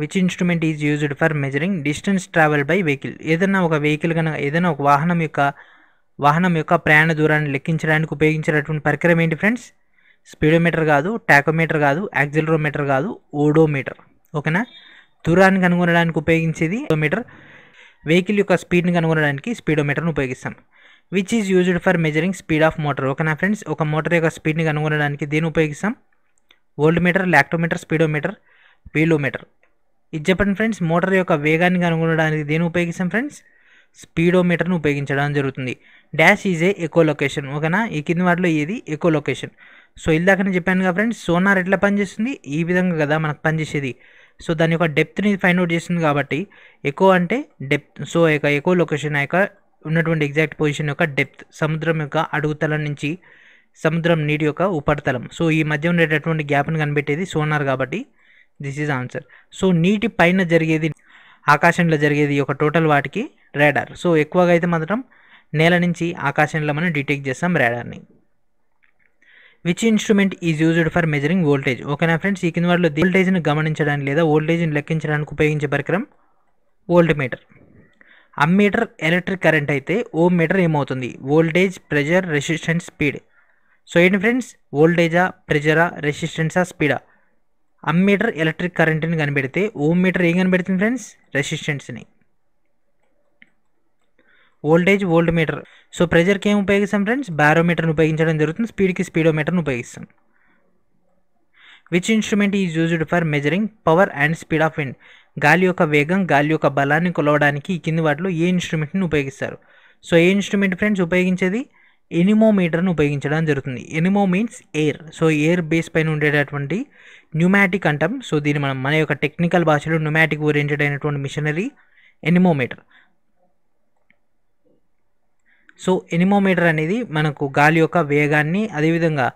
which instrument is used for measuring distance travel by vehicle ఏదైనా ఒక వెహికల్ కనుక ఏదైనా ఒక వాహనం యొక్క వాహనం యొక్క ప్రయాణ దూరాన్ని లెక్కించడానికి ఉపయోగించేటటువంటి పరికరం ఏంటి ఫ్రెండ్స్ స్పీడోమీటర్ కాదు టాకోమీటర్ కాదు యాక్సిలరోమీటర్ కాదు ఓడోమీటర్ ఓకేనా దూరాన్ని కనుగొనడానికి ఉపయోగించేది ఓడోమీటర్ వెహికల్ యొక్క స్పీడ్ని కనుగొనడానికి స్పీడోమీటర్ని ఉపయోగిస్తాం which is used for measuring speed of motor ఓకేనా ఫ్రెండ్స్ ఒక మోటార్ యొక్క స్పీడ్ని కనుగొనడానికి దీన్ని ఉపయోగిస్తాం volt meter lactometer speedometer velometer ఇది చెప్పండి ఫ్రెండ్స్ మోటార్ యొక్క వేగాన్ని కనుగొనడానికి దేని ఉపయోగిస్తాం ఫ్రెండ్స్ స్పీడోమీటర్ను ఉపయోగించడం జరుగుతుంది డాష్ ఈజ్ ఏ ఎక్కువ లొకేషన్ ఓకేనా ఈ కింది వాటిలో ఏది ఎక్కువ లొకేషన్ సో ఇందాకనే చెప్పాను కదా ఫ్రెండ్స్ సోనార్ ఎట్లా పనిచేస్తుంది ఈ విధంగా కదా మనకు పనిచేసేది సో దాని యొక్క డెప్త్ని ఫైండ్ అవుట్ చేస్తుంది కాబట్టి ఎక్కువ అంటే డెప్త్ సో యొక్క ఎక్కువ లొకేషన్ యొక్క ఉన్నటువంటి ఎగ్జాక్ట్ పొజిషన్ యొక్క డెప్త్ సముద్రం యొక్క అడుగుతలం నుంచి సముద్రం నీటి యొక్క ఉపరితలం సో ఈ మధ్య ఉండేటటువంటి గ్యాప్ని కనిపెట్టేది సోనార్ కాబట్టి దిస్ ఈజ్ ఆన్సర్ సో నీటి పైన జరిగేది ఆకాశంలో జరిగేది ఒక టోటల్ వాటికి రేడార్ సో ఎక్కువగా అయితే మాత్రం నేల నుంచి ఆకాశంలో మనం డిటెక్ట్ చేస్తాం రేడార్ని which instrument is used for measuring voltage ఓకేనా ఫ్రెండ్స్ ఈ కింద వాళ్ళు వోల్టేజ్ని గమనించడానికి లేదా వోల్టేజ్ని లెక్కించడానికి ఉపయోగించే పరికరం volt meter ammeter electric current అయితే ఓమ్ మీటర్ ఏమవుతుంది voltage pressure resistance speed so ఏంటి ఫ్రెండ్స్ వోల్టేజా ప్రెజరా రెసిస్టెన్సా స్పీడా అమ్మీటర్ ఎలక్ట్రిక్ కరెంట్ని కనిపెడితే ఓమ్ మీటర్ ఏం కనిపెడుతుంది ఫ్రెండ్స్ రెసిస్టెన్స్ని వోల్టేజ్ వోల్ట్ మీటర్ సో ప్రెజర్కి ఏం ఉపయోగిస్తాం ఫ్రెండ్స్ బ్యారోమీటర్ని ఉపయోగించడం జరుగుతుంది స్పీడ్కి స్పీడోమీటర్ని ఉపయోగిస్తాం which instrument is used for measuring power and speed of wind గాలి యొక్క వేగం గాలి యొక్క బలాన్ని కొలవడానికి ఈ కింది వాటిలో ఏ ఇన్స్ట్రుమెంట్ని ఉపయోగిస్తారు సో ఏ ఇన్స్ట్రుమెంట్ ఫ్రెండ్స్ ఉపయోగించేది ఎనిమో మీటర్ని ఉపయోగించడం జరుగుతుంది anemo means air so air base పైన ఉండేటటువంటి న్యూమాటిక్ అంటాం సో దీన్ని మనం మన యొక్క టెక్నికల్ భాషలో న్యూమాటిక్ ఓరియంటెడ్ అయినటువంటి మిషనరీ ఎనిమోమీటర్ సో ఎనిమోమీటర్ అనేది మనకు గాలి యొక్క వేగాన్ని అదేవిధంగా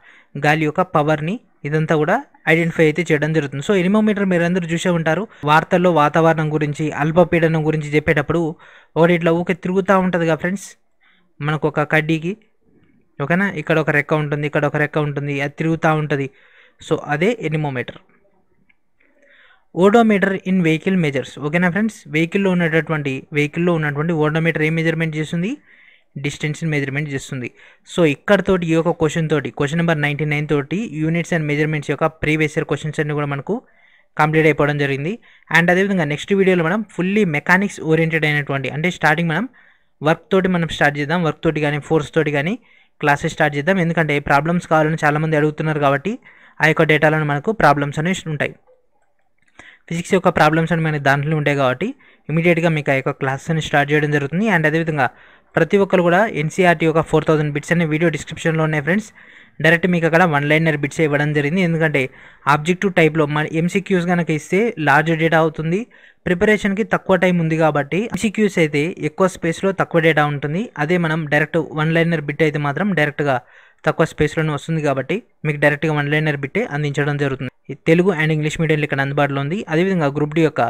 గాలి యొక్క పవర్ని ఇదంతా కూడా ఐడెంటిఫై అయితే చేయడం జరుగుతుంది సో ఎనిమోమీటర్ మీరు అందరూ చూసే ఉంటారు వార్తల్లో వాతావరణం గురించి అల్పపీడనం గురించి చెప్పేటప్పుడు ఒకటి ఇట్లా ఊకే తిరుగుతూ ఉంటుందిగా ఫ్రెండ్స్ మనకు ఒక కడ్డీకి ఓకేనా ఇక్కడ ఒక రెక్క ఉంటుంది ఇక్కడ ఒక రెక్క ఉంటుంది అది తిరుగుతూ ఉంటుంది సో అదే anemometer odometer in vehicle measures ఓకేనా ఫ్రెండ్స్ వెహికల్లో ఉన్నటువంటి వెహికల్లో ఉన్నటువంటి ఓడోమీటర్ ఏ మెజర్మెంట్ చేస్తుంది డిస్టెన్స్ని మెజర్మెంట్ చేస్తుంది సో ఇక్కడతోటి ఈ యొక్క క్వశ్చన్ తోటి క్వశ్చన్ నెంబర్ నైంటీ నైన్ తోటి యూనిట్స్ అండ్ మెజర్మెంట్స్ యొక్క ప్రీవియస్ ఇయర్ క్వశ్చన్స్ అన్ని కూడా మనకు కంప్లీట్ అయిపోవడం జరిగింది అండ్ అదేవిధంగా నెక్స్ట్ వీడియోలో మనం ఫుల్లీ మెకానిక్స్ ఓరియంటెడ్ అయినటువంటి అంటే స్టార్టింగ్ మనం వర్క్ తోటి మనం స్టార్ట్ చేద్దాం వర్క్ తోటి కానీ ఫోర్స్ తోటి కానీ క్లాసెస్ స్టార్ట్ చేద్దాం ఎందుకంటే ప్రాబ్లమ్స్ కావాలని చాలామంది అడుగుతున్నారు కాబట్టి ఆ యొక్క డేటాలను మనకు ప్రాబ్లమ్స్ అనేవి ఉంటాయి ఫిజిక్స్ యొక్క ప్రాబ్లమ్స్ అని మనకి దాంట్లో ఉంటాయి కాబట్టి ఇమీడియట్గా మీకు ఆ యొక్క క్లాసెస్ని స్టార్ట్ చేయడం జరుగుతుంది అండ్ అదేవిధంగా ప్రతి ఒక్కరు కూడా ఎన్సీఆర్టీ యొక్క ఫోర్ థౌసండ్ బిట్స్ అనే వీడియో డిస్క్రిప్షన్లో ఉన్నాయి ఫ్రెండ్స్ డైరెక్ట్ మీకు అక్కడ వన్ లైనర్ బిట్స్ ఇవ్వడం జరిగింది ఎందుకంటే ఆబ్జెక్టివ్ టైప్లో మన ఎంసీక్యూస్ కనుక ఇస్తే లార్జ్ డేటా అవుతుంది ప్రిపరేషన్కి తక్కువ టైం ఉంది కాబట్టి ఎంసీక్యూస్ అయితే ఎక్కువ స్పేస్లో తక్కువ డేటా ఉంటుంది అదే మనం డైరెక్ట్ వన్ లైనర్ బిట్ అయితే మాత్రం డైరెక్ట్గా తక్కువ స్పేస్లోనే వస్తుంది కాబట్టి మీకు డైరెక్ట్గా వన్ లైనర్ బిట్టే అందించడం జరుగుతుంది తెలుగు అండ్ ఇంగ్లీష్ మీడియంలు ఇక్కడ అందుబాటులో ఉంది అదేవిధంగా గ్రూప్ డి యొక్క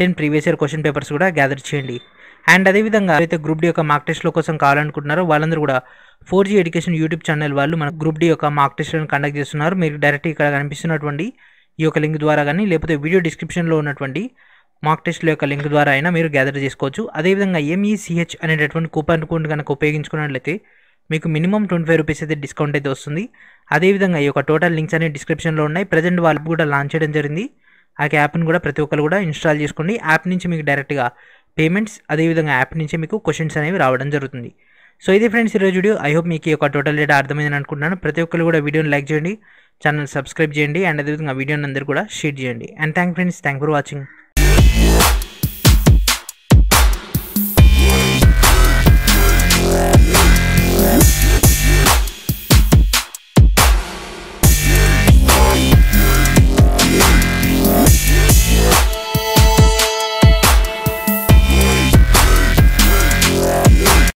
ten previous year question papers కూడా గ్యాదర్ చేయండి అండ్ అదేవిధంగా అయితే గ్రూప్ డి యొక్క మార్క్ టెస్ట్లో కోసం కావాలనుకుంటున్నారో వాళ్ళందరూ కూడా four G education YouTube channel వాళ్ళు మన గ్రూప్ డి యొక్క మార్క్ టెస్ట్లను కండక్ట్ చేస్తున్నారు మీరు డైరెక్ట్ ఇక్కడ కనిపిస్తున్నటువంటి ఈ యొక్క లింక్ ద్వారా కానీ లేకపోతే వీడియో డిస్క్రిప్షన్లో ఉన్నటువంటి మార్క్ టెస్ట్ల యొక్క లింక్ ద్వారా అయినా మీరు గ్యాదర్ చేసుకోవచ్చు అదేవిధంగా ఎంఈసిహెచ్ e అనేటటువంటి కూపన్ కోడ్ కనుక ఉపయోగించుకున్నట్లయితే మీకు మినిమం ట్వంటీ ఫైవ్ రూపీస్ అయితే డిస్కౌంట్ అయితే వస్తుంది అదేవిధంగా ఈ యొక్క టోటల్ లింక్స్ అనేవి డిస్క్రిప్షన్లో ఉన్నాయి ప్రజెంట్ వాళ్ళు కూడా లాంచ్ చేయడం జరిగింది ఆ యాప్ని కూడా ప్రతి ఒక్కరు కూడా ఇన్స్టాల్ చేసుకోండి యాప్ నుంచి మీకు డైరెక్ట్గా పేమెంట్స్ అదేవిధంగా యాప్ నుంచి మీకు క్వశ్చన్స్ అనేవి రావడం జరుగుతుంది సో ఇది ఫ్రెండ్స్ ఈరోజు వీడియో ఐ హోప్ మీకు ఈ యొక్క టోటల్ డేటా అర్థమైందని అనుకుంటున్నాను ప్రతి ఒక్కరు కూడా వీడియోని లైక్ చేయండి ఛానల్ సబ్స్క్రైబ్ చేయండి అండ్ అదేవిధంగా వీడియోని అందరూ కూడా షేర్ చేయండి and thank friends thank for watching